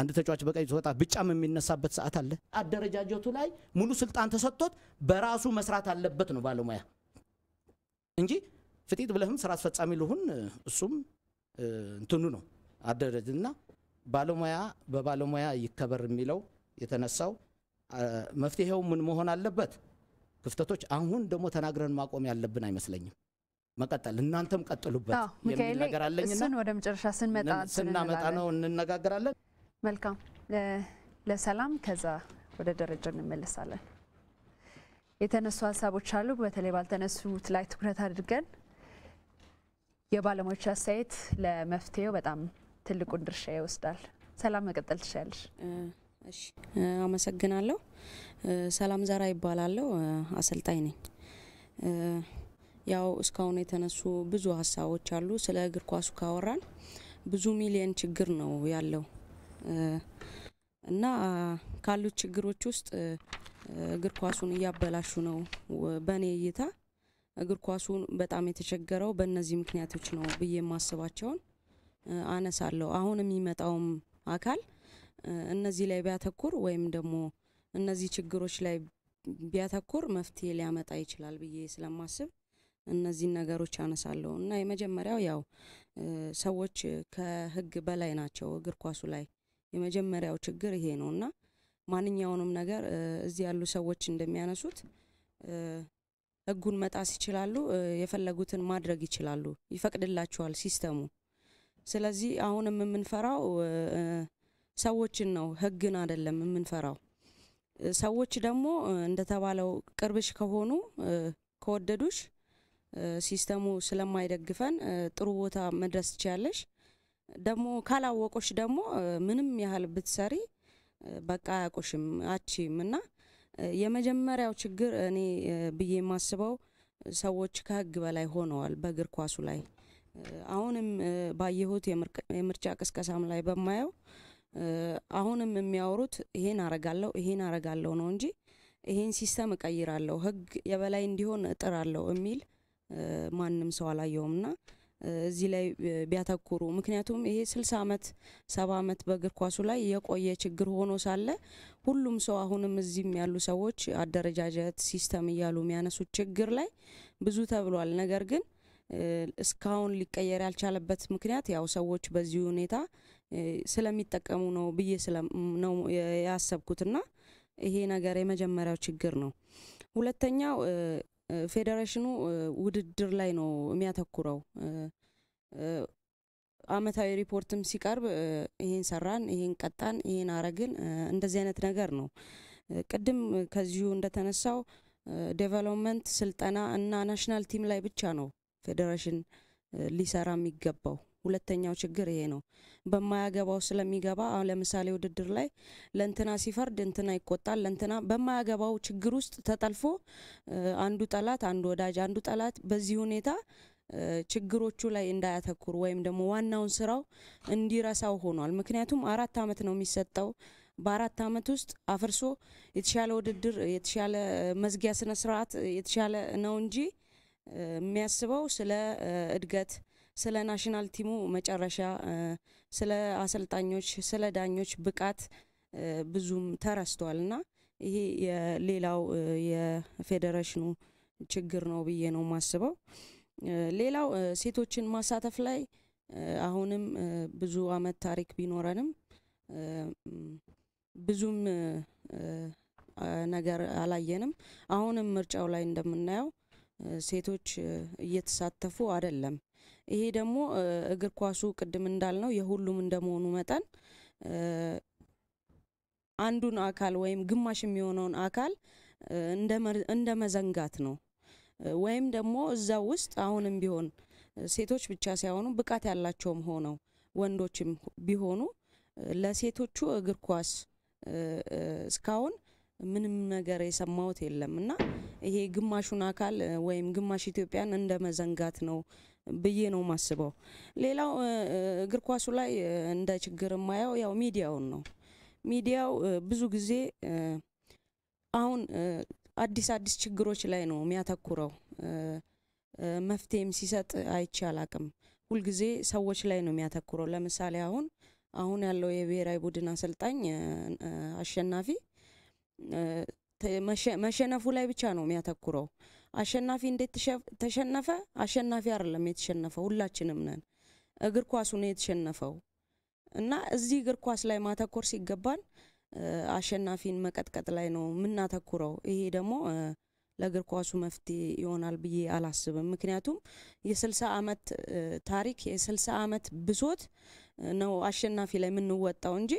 አንድ ተጫዋች በቀይ ሲወጣ ብጫም የሚነሳበት ሰዓት አለ። አደረጃጀቱ ላይ ሙሉ ስልጣን ተሰጥቶት በራሱ መስራት አለበት ነው ባለሙያ እንጂ ፍጢጥ ብለህም ስራ አስፈጻሚ ልሁን እሱም እንትኑ ነው አደረጅና ባለሙያ በባለሙያ ይከበር የሚለው የተነሳው መፍትሄው ምን መሆን አለበት? ክፍተቶች አሁን ደግሞ ተናግረን ማቆም ያለብን አይመስለኝም። መቀጠል እናንተም ቀጥሉበት የሚል ነገር አለኝና ወደ መጨረሻ ስንመጣ ነው እንነጋገራለን። መልካም ለሰላም ከዛ ወደ ደረጃ እንመለሳለን። የተነሱ ሀሳቦች አሉ። በተለይ ባልተነሱት ላይ ትኩረት አድርገን የባለሙያዎች አስተያየት ለመፍትሄው በጣም ትልቁን ድርሻ ይወስዳል። ሰላም መቀጠል ትችላለሽ። እሺ አመሰግናለሁ። ሰላም ዘራ ይባላለሁ። አሰልጣኝ ነኝ። ያው እስካሁን የተነሱ ብዙ ሀሳቦች አሉ። ስለ እግር ኳሱ ካወራን ብዙ ሚሊየን ችግር ነው ያለው እና ካሉት ችግሮች ውስጥ እግር ኳሱን እያበላሹ ነው። በእኔ እይታ እግር ኳሱን በጣም የተቸገረው በእነዚህ ምክንያቶች ነው ብዬ የማስባቸውን አነሳለሁ። አሁን የሚመጣውም አካል እነዚህ ላይ ቢያተኩር ወይም ደግሞ እነዚህ ችግሮች ላይ ቢያተኩር መፍትሄ ሊያመጣ ይችላል ብዬ ስለማስብ እነዚህን ነገሮች አነሳለሁ እና የመጀመሪያው ያው ሰዎች ከህግ በላይ ናቸው። እግር ኳሱ ላይ የመጀመሪያው ችግር ይሄ ነው እና ማንኛውንም ነገር እዚህ ያሉ ሰዎች እንደሚያነሱት ህጉን መጣስ ይችላሉ፣ የፈለጉትን ማድረግ ይችላሉ፣ ይፈቅድላቸዋል ሲስተሙ። ስለዚህ አሁንም የምንፈራው ሰዎችን ነው ህግን አይደለም የምንፈራው። ሰዎች ደግሞ እንደተባለው ቅርብሽ ከሆኑ ከወደዱሽ ሲስተሙ ስለማይደግፈን ጥሩ ቦታ መድረስ ትችያለሽ። ደግሞ ካላወቁሽ ደግሞ ምንም ያህል ብትሰሪ በቃ አያውቁሽም አቺም እና የመጀመሪያው ችግር እኔ ብዬ የማስበው ሰዎች ከህግ በላይ ሆነዋል በእግር ኳሱ ላይ። አሁንም ባየሁት የምርጫ ቅስቀሳም ላይ በማየው አሁንም የሚያወሩት ይሄን አረጋለሁ ይሄን አረጋለሁ ነው እንጂ ይሄን ሲስተም እቀይራለሁ፣ ህግ የበላይ እንዲሆን እጥራለሁ የሚል ማንም ሰው አላየውም ና እዚህ ላይ ቢያተኩሩ። ምክንያቱም ይሄ ስልሳ አመት ሰባ አመት በእግር ኳሱ ላይ የቆየ ችግር ሆኖ ሳለ ሁሉም ሰው አሁንም እዚህም ያሉ ሰዎች አደረጃጀት፣ ሲስተም እያሉ የሚያነሱት ችግር ላይ ብዙ ተብሏል። ነገር ግን እስካሁን ሊቀየር ያልቻለበት ምክንያት ያው ሰዎች በዚህ ሁኔታ ስለሚጠቀሙ ነው ብዬ ነው ያሰብኩትና ይሄ ነገር የመጀመሪያው ችግር ነው። ሁለተኛው ፌዴሬሽኑ ውድድር ላይ ነው የሚያተኩረው። አመታዊ ሪፖርትም ሲቀርብ ይሄን ሰራን፣ ይሄን ቀጣን፣ ይሄን አረግን እንደዚህ አይነት ነገር ነው። ቅድም ከዚሁ እንደተነሳው ዴቨሎፕመንት፣ ስልጠና እና ናሽናል ቲም ላይ ብቻ ነው ፌዴሬሽን ሊሰራ የሚገባው ሁለተኛው ችግር ይሄ ነው። በማያገባው ስለሚገባ ለምሳሌ ውድድር ላይ ለእንትና ሲፈርድ እንትና ይቆጣል። ለእንትና በማያገባው ችግር ውስጥ ተጠልፎ አንዱ ጠላት፣ አንዱ ወዳጅ፣ አንዱ ጠላት በዚህ ሁኔታ ችግሮቹ ላይ እንዳያተኩር ወይም ደግሞ ዋናውን ስራው እንዲረሳው ሆኗል። ምክንያቱም አራት አመት ነው የሚሰጠው። በአራት አመት ውስጥ አፍርሶ የተሻለ ውድድር፣ የተሻለ መዝጊያ ስነ ስርዓት የተሻለ ነው እንጂ የሚያስበው ስለ እድገት ስለ ናሽናል ቲሙ መጨረሻ፣ ስለ አሰልጣኞች፣ ስለ ዳኞች ብቃት ብዙም ተረስቷል እና ይሄ የሌላው የፌዴሬሽኑ ችግር ነው ብዬ ነው የማስበው። ሌላው ሴቶችን ማሳተፍ ላይ አሁንም ብዙ አመት ታሪክ ቢኖረንም ብዙም ነገር አላየንም። አሁንም ምርጫው ላይ እንደምናየው ሴቶች እየተሳተፉ አይደለም። ይሄ ደግሞ እግር ኳሱ ቅድም እንዳልነው የሁሉም እንደመሆኑ መጠን አንዱን አካል ወይም ግማሽ የሚሆነውን አካል እንደ መዘንጋት ነው። ወይም ደግሞ እዛው ውስጥ አሁንም ቢሆን ሴቶች ብቻ ሳይሆኑ ብቃት ያላቸውም ሆነው ወንዶችም ቢሆኑ ለሴቶቹ እግር ኳስ እስካሁን ምንም ነገር የሰማሁት የለም እና ይሄ ግማሹን አካል ወይም ግማሽ ኢትዮጵያን እንደ መዘንጋት ነው ብዬ ነው የማስበው። ሌላው እግር ኳሱ ላይ እንደ ችግር የማየው ያው ሚዲያውን ነው። ሚዲያው ብዙ ጊዜ አሁን አዲስ አዲስ ችግሮች ላይ ነው የሚያተኩረው። መፍትሄም ሲሰጥ አይቼ አላቅም። ሁልጊዜ ሰዎች ላይ ነው የሚያተኩረው። ለምሳሌ አሁን አሁን ያለው የብሔራዊ ቡድን አሰልጣኝ አሸናፊ መሸነፉ ላይ ብቻ ነው የሚያተኩረው። አሸናፊ እንዴት ተሸነፈ? አሸናፊ አይደለም የተሸነፈው፣ ሁላችንም ነን። እግር ኳሱ ነው የተሸነፈው እና እዚህ እግር ኳስ ላይ ማተኮር ሲገባን አሸናፊን መቀጥቀጥ ላይ ነው የምናተኩረው። ይሄ ደግሞ ለእግር ኳሱ መፍትሄ ይሆናል ብዬ አላስብም። ምክንያቱም የስልሳ ዓመት ታሪክ የስልሳ ዓመት ብሶት ነው አሸናፊ ላይ የምንወጣው እንጂ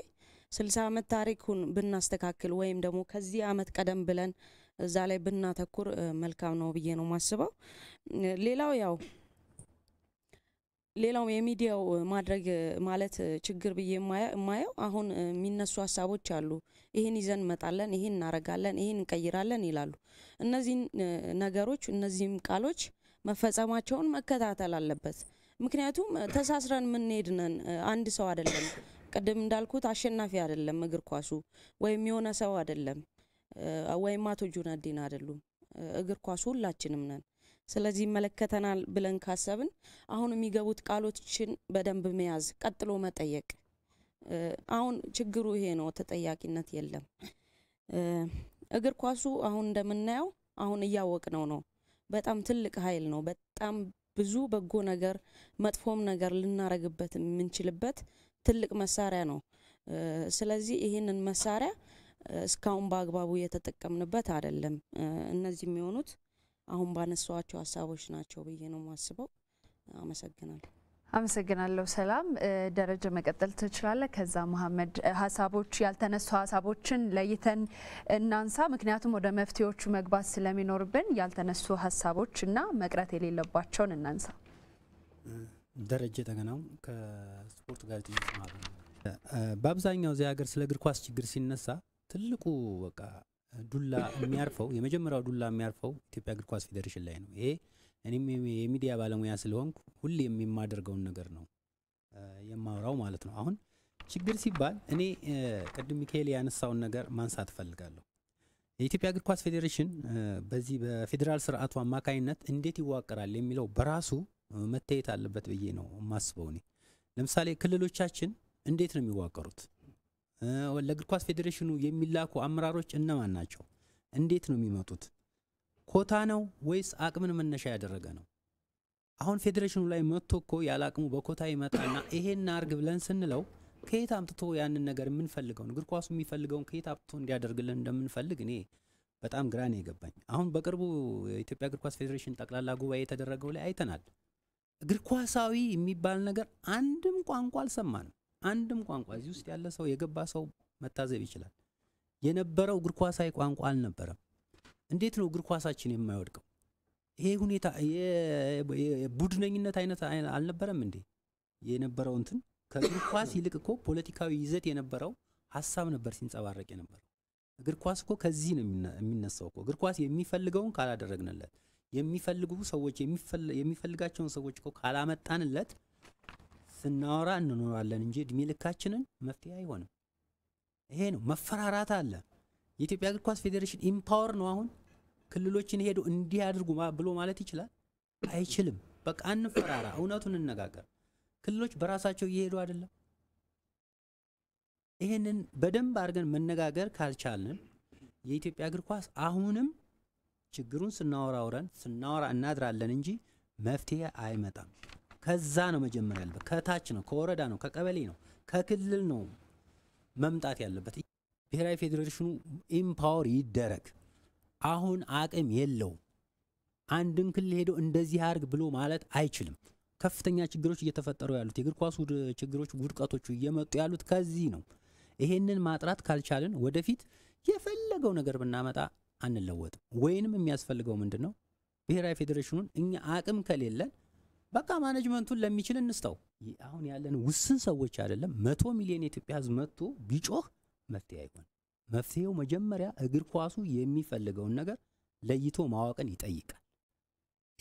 ስልሳ ዓመት ታሪኩን ብናስተካክል ወይም ደግሞ ከዚህ ዓመት ቀደም ብለን እዛ ላይ ብናተኩር መልካም ነው ብዬ ነው ማስበው። ሌላው ያው ሌላው የሚዲያው ማድረግ ማለት ችግር ብዬ የማየው አሁን የሚነሱ ሀሳቦች አሉ። ይህን ይዘን እንመጣለን፣ ይህን እናረጋለን፣ ይህን እንቀይራለን ይላሉ። እነዚህን ነገሮች እነዚህም ቃሎች መፈጸማቸውን መከታተል አለበት። ምክንያቱም ተሳስረን የምንሄድ ነን። አንድ ሰው አይደለም። ቅድም እንዳልኩት አሸናፊ አይደለም እግር ኳሱ ወይም የሆነ ሰው አይደለም። ወይም አቶ ጁነዲን አይደሉም። እግር ኳስ ሁላችንም ነን። ስለዚህ ይመለከተናል ብለን ካሰብን አሁን የሚገቡት ቃሎችን በደንብ መያዝ፣ ቀጥሎ መጠየቅ። አሁን ችግሩ ይሄ ነው፣ ተጠያቂነት የለም። እግር ኳሱ አሁን እንደምናየው አሁን እያወቅነው ነው። በጣም ትልቅ ኃይል ነው። በጣም ብዙ በጎ ነገር መጥፎም ነገር ልናረግበት የምንችልበት ትልቅ መሳሪያ ነው። ስለዚህ ይህንን መሳሪያ እስካሁን በአግባቡ እየተጠቀምንበት አይደለም። እነዚህ የሚሆኑት አሁን ባነሷቸው ሀሳቦች ናቸው ብዬ ነው የማስበው። አመሰግናለሁ። አመሰግናለሁ። ሰላም ደረጀ፣ መቀጠል ትችላለህ። ከዛ መሀመድ ሀሳቦች ያልተነሱ ሀሳቦችን ለይተን እናንሳ፣ ምክንያቱም ወደ መፍትሄዎቹ መግባት ስለሚኖርብን ያልተነሱ ሀሳቦች እና መቅረት የሌለባቸውን እናንሳ። ደረጀ ተገናው ከስፖርት ጋዜጠኞች ነው። በአብዛኛው እዚህ ሀገር ስለ እግር ኳስ ችግር ሲነሳ ትልቁ በቃ ዱላ የሚያርፈው የመጀመሪያው ዱላ የሚያርፈው ኢትዮጵያ እግር ኳስ ፌዴሬሽን ላይ ነው። ይሄ እኔም የሚዲያ ባለሙያ ስለሆንኩ ሁሌ የማደርገውን ነገር ነው የማውራው ማለት ነው። አሁን ችግር ሲባል እኔ ቅድም ሚካኤል ያነሳውን ነገር ማንሳት እፈልጋለሁ። የኢትዮጵያ እግር ኳስ ፌዴሬሽን በዚህ በፌዴራል ስርዓቱ አማካኝነት እንዴት ይዋቀራል የሚለው በራሱ መታየት አለበት ብዬ ነው የማስበው እኔ። ለምሳሌ ክልሎቻችን እንዴት ነው የሚዋቀሩት? ለእግር ኳስ ፌዴሬሽኑ የሚላኩ አመራሮች እነማን ናቸው? እንዴት ነው የሚመጡት? ኮታ ነው ወይስ አቅምን መነሻ ያደረገ ነው? አሁን ፌዴሬሽኑ ላይ መጥቶ እኮ ያለ አቅሙ በኮታ ይመጣና ይሄን አርግ ብለን ስንለው ከየት አምጥቶ ያንን ነገር የምንፈልገውን እግር ኳሱ የሚፈልገውን ከየት አምጥቶ እንዲያደርግልን እንደምንፈልግ እኔ በጣም ግራ ነው የገባኝ። አሁን በቅርቡ የኢትዮጵያ እግር ኳስ ፌዴሬሽን ጠቅላላ ጉባኤ የተደረገው ላይ አይተናል። እግር ኳሳዊ የሚባል ነገር አንድም ቋንቋ አልሰማንም። አንድም ቋንቋ እዚህ ውስጥ ያለ ሰው የገባ ሰው መታዘብ ይችላል። የነበረው እግር ኳሳዊ ቋንቋ አልነበረም። እንዴት ነው እግር ኳሳችን የማይወድቀው? ይሄ ሁኔታ ቡድነኝነት አይነት አልነበረም እንዴ? የነበረው እንትን ከእግር ኳስ ይልቅ እኮ ፖለቲካዊ ይዘት የነበረው ሀሳብ ነበር ሲንጸባረቅ የነበረው። እግር ኳስ እኮ ከዚህ ነው የሚነሳው እኮ። እግር ኳስ የሚፈልገውን ካላደረግንለት የሚፈልጉ ሰዎች የሚፈልጋቸውን ሰዎች እኮ ካላመጣንለት ስናወራ እንኖራለን እንጂ እድሜ ልካችንን መፍትሄ አይሆንም። ይሄ ነው መፈራራት አለ። የኢትዮጵያ እግር ኳስ ፌዴሬሽን ኢምፓወር ነው። አሁን ክልሎችን ሄዱ እንዲህ አድርጉ ብሎ ማለት ይችላል? አይችልም። በቃ አንፈራራ፣ እውነቱን እንነጋገር። ክልሎች በራሳቸው እየሄዱ አይደለም። ይህንን በደንብ አድርገን መነጋገር ካልቻልን የኢትዮጵያ እግር ኳስ አሁንም ችግሩን ስናወራ ውረን ስናወራ እናድራለን እንጂ መፍትሄ አይመጣም። ከዛ ነው መጀመር ያለበት። ከታች ነው፣ ከወረዳ ነው፣ ከቀበሌ ነው፣ ከክልል ነው መምጣት ያለበት። ብሔራዊ ፌዴሬሽኑ ኢምፓወር ይደረግ። አሁን አቅም የለው አንድን ክልል ሄዶ እንደዚህ አርግ ብሎ ማለት አይችልም። ከፍተኛ ችግሮች እየተፈጠሩ ያሉት የእግር ኳሱ ችግሮች፣ ውድቀቶቹ እየመጡ ያሉት ከዚህ ነው። ይሄንን ማጥራት ካልቻልን ወደፊት የፈለገው ነገር ብናመጣ አንለወጥም። ወይንም የሚያስፈልገው ምንድን ነው ብሔራዊ ፌዴሬሽኑን እኛ አቅም ከሌለን በቃ ማኔጅመንቱን ለሚችል እንስተው። አሁን ያለን ውስን ሰዎች አይደለም። መቶ ሚሊዮን የኢትዮጵያ ህዝብ መጥቶ ቢጮህ መፍትሄ አይሆን። መፍትሄው መጀመሪያ እግር ኳሱ የሚፈልገውን ነገር ለይቶ ማወቅን ይጠይቃል።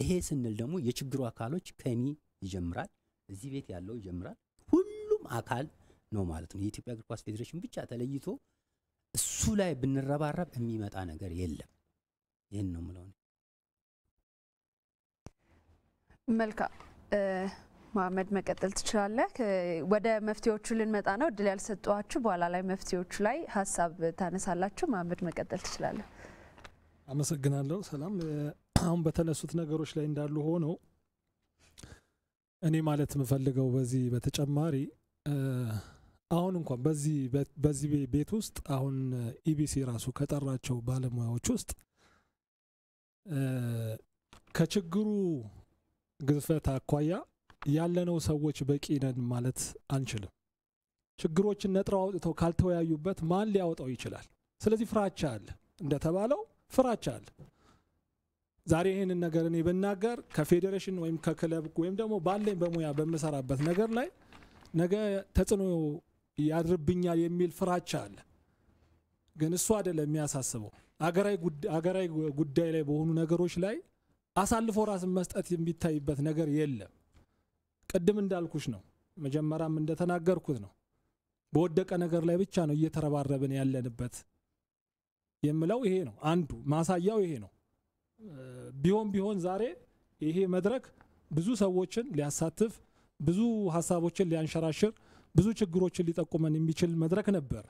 ይሄ ስንል ደግሞ የችግሩ አካሎች ከኒ ይጀምራል፣ እዚህ ቤት ያለው ይጀምራል። ሁሉም አካል ነው ማለት ነው። የኢትዮጵያ እግር ኳስ ፌዴሬሽን ብቻ ተለይቶ እሱ ላይ ብንረባረብ የሚመጣ ነገር የለም። ይህን ነው ምለው። መልካም መሀመድ መቀጠል ትችላለህ። ወደ መፍትሄዎቹ ልንመጣ ነው። እድል ያልሰጠኋችሁ በኋላ ላይ መፍትሄዎቹ ላይ ሀሳብ ታነሳላችሁ። መሀመድ መቀጠል ትችላለህ። አመሰግናለሁ። ሰላም። አሁን በተነሱት ነገሮች ላይ እንዳሉ ሆነው እኔ ማለት የምፈልገው በዚህ በተጨማሪ አሁን እንኳን በዚህ በዚህ ቤት ውስጥ አሁን ኢቢሲ ራሱ ከጠራቸው ባለሙያዎች ውስጥ ከችግሩ ግዝፈት አኳያ ያለነው ሰዎች በቂ ነን ማለት አንችልም። ችግሮችን ነጥረው አውጥተው ካልተወያዩበት ማን ሊያወጣው ይችላል? ስለዚህ ፍራቻ አለ፣ እንደተባለው ፍራቻ አለ። ዛሬ ይህንን ነገር እኔ ብናገር ከፌዴሬሽን ወይም ከክለብ ወይም ደግሞ ባለኝ በሙያ በምሰራበት ነገር ላይ ነገ ተጽዕኖ ያድርብኛል የሚል ፍራቻ አለ። ግን እሱ አይደለም የሚያሳስበው አገራዊ ጉዳይ ላይ በሆኑ ነገሮች ላይ አሳልፎ ራስን መስጠት የሚታይበት ነገር የለም። ቅድም እንዳልኩሽ ነው፣ መጀመሪያም እንደተናገርኩት ነው። በወደቀ ነገር ላይ ብቻ ነው እየተረባረብን ያለንበት የምለው ይሄ ነው። አንዱ ማሳያው ይሄ ነው። ቢሆን ቢሆን ዛሬ ይሄ መድረክ ብዙ ሰዎችን ሊያሳትፍ፣ ብዙ ሀሳቦችን ሊያንሸራሽር፣ ብዙ ችግሮችን ሊጠቁመን የሚችል መድረክ ነበር።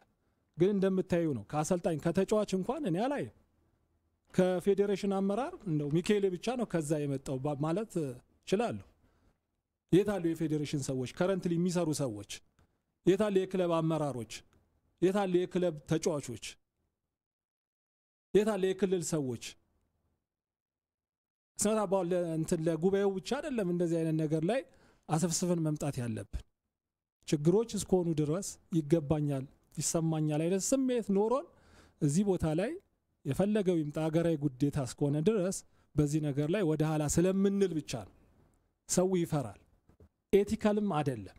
ግን እንደምታዩ ነው ከአሰልጣኝ ከተጫዋች እንኳን እኔ አላይም ከፌዴሬሽን አመራር እንደው ሚካኤሌ ብቻ ነው ከዛ የመጣው ማለት የት የታሉ የፌዴሬሽን ሰዎች ከረንትሊ የሚሰሩ ሰዎች? የታሉ የክለብ አመራሮች? የታሉ የክለብ ተጫዋቾች? የታሉ የክልል ሰዎች? ስነታ እንትን ለጉባኤው ብቻ አይደለም እንደዚህ አይነት ነገር ላይ አሰፍስፈን መምጣት ያለብን ችግሮች እስከሆኑ ድረስ ይገባኛል፣ ይሰማኛል አይነት ስሜት ኖሮን እዚህ ቦታ ላይ የፈለገው ይምጣ ሀገራዊ ጉዴታ እስከሆነ ድረስ በዚህ ነገር ላይ ወደ ኋላ ስለምንል ብቻ ነው ሰው ይፈራል። ኤቲካልም አይደለም።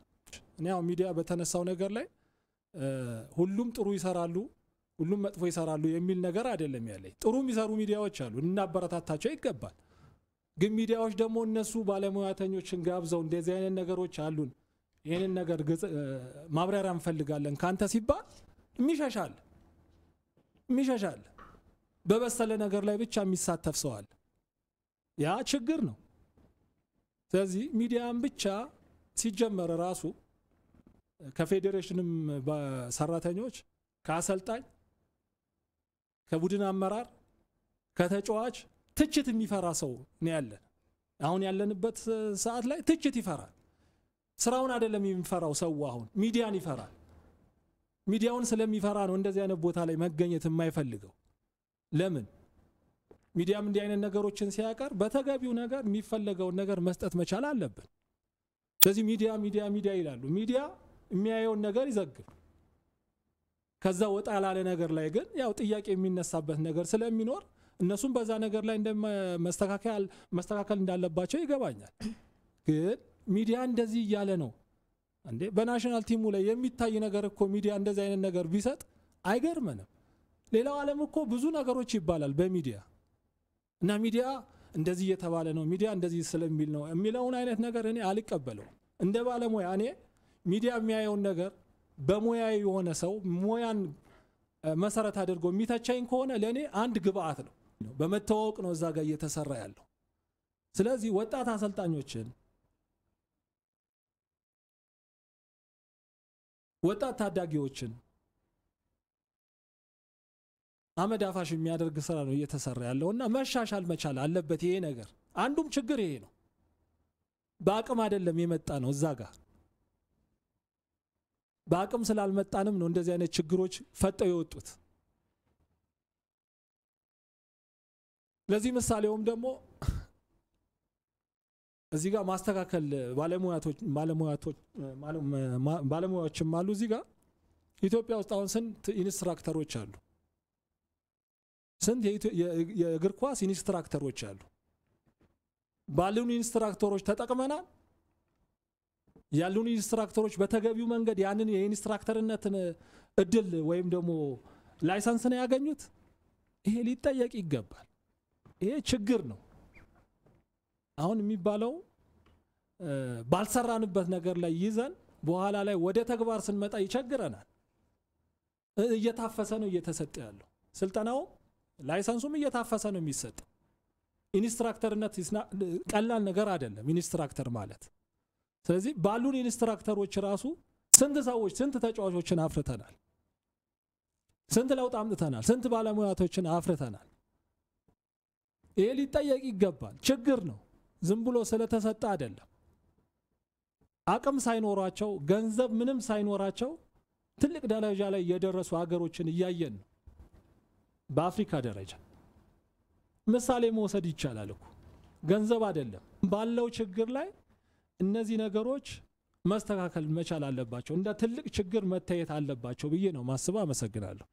እኔ ያው ሚዲያ በተነሳው ነገር ላይ ሁሉም ጥሩ ይሰራሉ፣ ሁሉም መጥፎ ይሰራሉ የሚል ነገር አይደለም ያለኝ። ጥሩ የሚሰሩ ሚዲያዎች አሉ፣ እናበረታታቸው ይገባል። ግን ሚዲያዎች ደግሞ እነሱ ባለሙያተኞችን ጋብዘው እንደዚህ አይነት ነገሮች አሉን፣ ይህንን ነገር ማብራሪያ እንፈልጋለን ካንተ ሲባል የሚሸሻል የሚሸሻል በበሰለ ነገር ላይ ብቻ የሚሳተፍ ሰዋል። ያ ችግር ነው። ስለዚህ ሚዲያም ብቻ ሲጀመር ራሱ ከፌዴሬሽንም ሰራተኞች፣ ከአሰልጣኝ፣ ከቡድን አመራር፣ ከተጫዋች ትችት የሚፈራ ሰው ነው ያለን። አሁን ያለንበት ሰዓት ላይ ትችት ይፈራል። ስራውን አይደለም የሚፈራው ሰው፣ አሁን ሚዲያን ይፈራል። ሚዲያውን ስለሚፈራ ነው እንደዚህ አይነት ቦታ ላይ መገኘት የማይፈልገው። ለምን ሚዲያም እንዲህ አይነት ነገሮችን ሲያቀርብ በተገቢው ነገር የሚፈለገውን ነገር መስጠት መቻል አለብን። ስለዚህ ሚዲያ ሚዲያ ሚዲያ ይላሉ። ሚዲያ የሚያየውን ነገር ይዘግብ። ከዛ ወጣ ላለ ነገር ላይ ግን ያው ጥያቄ የሚነሳበት ነገር ስለሚኖር እነሱም በዛ ነገር ላይ መስተካከል እንዳለባቸው ይገባኛል። ግን ሚዲያ እንደዚህ እያለ ነው እንዴ? በናሽናል ቲሙ ላይ የሚታይ ነገር እኮ ሚዲያ እንደዚህ አይነት ነገር ቢሰጥ አይገርመንም። ሌላው ዓለም እኮ ብዙ ነገሮች ይባላል በሚዲያ እና ሚዲያ እንደዚህ እየተባለ ነው ሚዲያ እንደዚህ ስለሚል ነው የሚለውን አይነት ነገር እኔ አልቀበለው። እንደ ባለሙያ እኔ ሚዲያ የሚያየውን ነገር በሙያ የሆነ ሰው ሙያን መሰረት አድርጎ የሚተቻኝ ከሆነ ለእኔ አንድ ግብአት ነው። በመተዋወቅ ነው እዛ ጋር እየተሰራ ያለው። ስለዚህ ወጣት አሰልጣኞችን፣ ወጣት ታዳጊዎችን አመድ አፋሽ የሚያደርግ ስራ ነው እየተሰራ ያለው እና መሻሻል መቻል አለበት። ይሄ ነገር አንዱም ችግር ይሄ ነው። በአቅም አይደለም የመጣ ነው እዛ ጋር በአቅም ስላልመጣንም ነው እንደዚህ አይነት ችግሮች ፈጠው የወጡት። ለዚህ ምሳሌውም ደግሞ እዚህ ጋር ማስተካከል ባለሙያዎችም አሉ። እዚህ ጋር ኢትዮጵያ ውስጥ አሁን ስንት ኢንስትራክተሮች አሉ ስንት የእግር ኳስ ኢንስትራክተሮች አሉ። ባሉን ኢንስትራክተሮች ተጠቅመናል። ያሉን ኢንስትራክተሮች በተገቢው መንገድ ያንን የኢንስትራክተርነትን እድል ወይም ደግሞ ላይሰንስ ነው ያገኙት። ይሄ ሊጠየቅ ይገባል። ይሄ ችግር ነው። አሁን የሚባለው ባልሰራንበት ነገር ላይ ይዘን በኋላ ላይ ወደ ተግባር ስንመጣ ይቸግረናል። እየታፈሰ ነው እየተሰጠ ያለው ስልጠናው ላይሰንሱም እየታፈሰ ነው የሚሰጥ። ኢንስትራክተርነት ቀላል ነገር አይደለም፣ ኢንስትራክተር ማለት። ስለዚህ ባሉን ኢንስትራክተሮች ራሱ ስንት ሰዎች ስንት ተጫዋቾችን አፍርተናል፣ ስንት ለውጥ አምጥተናል፣ ስንት ባለሙያቶችን አፍርተናል። ይሄ ሊጠየቅ ይገባል። ችግር ነው፣ ዝም ብሎ ስለተሰጠ አይደለም። አቅም ሳይኖራቸው ገንዘብ ምንም ሳይኖራቸው ትልቅ ደረጃ ላይ የደረሱ ሀገሮችን እያየን ነው። በአፍሪካ ደረጃ ምሳሌ መውሰድ ይቻላል እኮ ገንዘብ አይደለም ባለው ችግር ላይ እነዚህ ነገሮች መስተካከል መቻል አለባቸው። እንደ ትልቅ ችግር መታየት አለባቸው ብዬ ነው ማስበው። አመሰግናለሁ።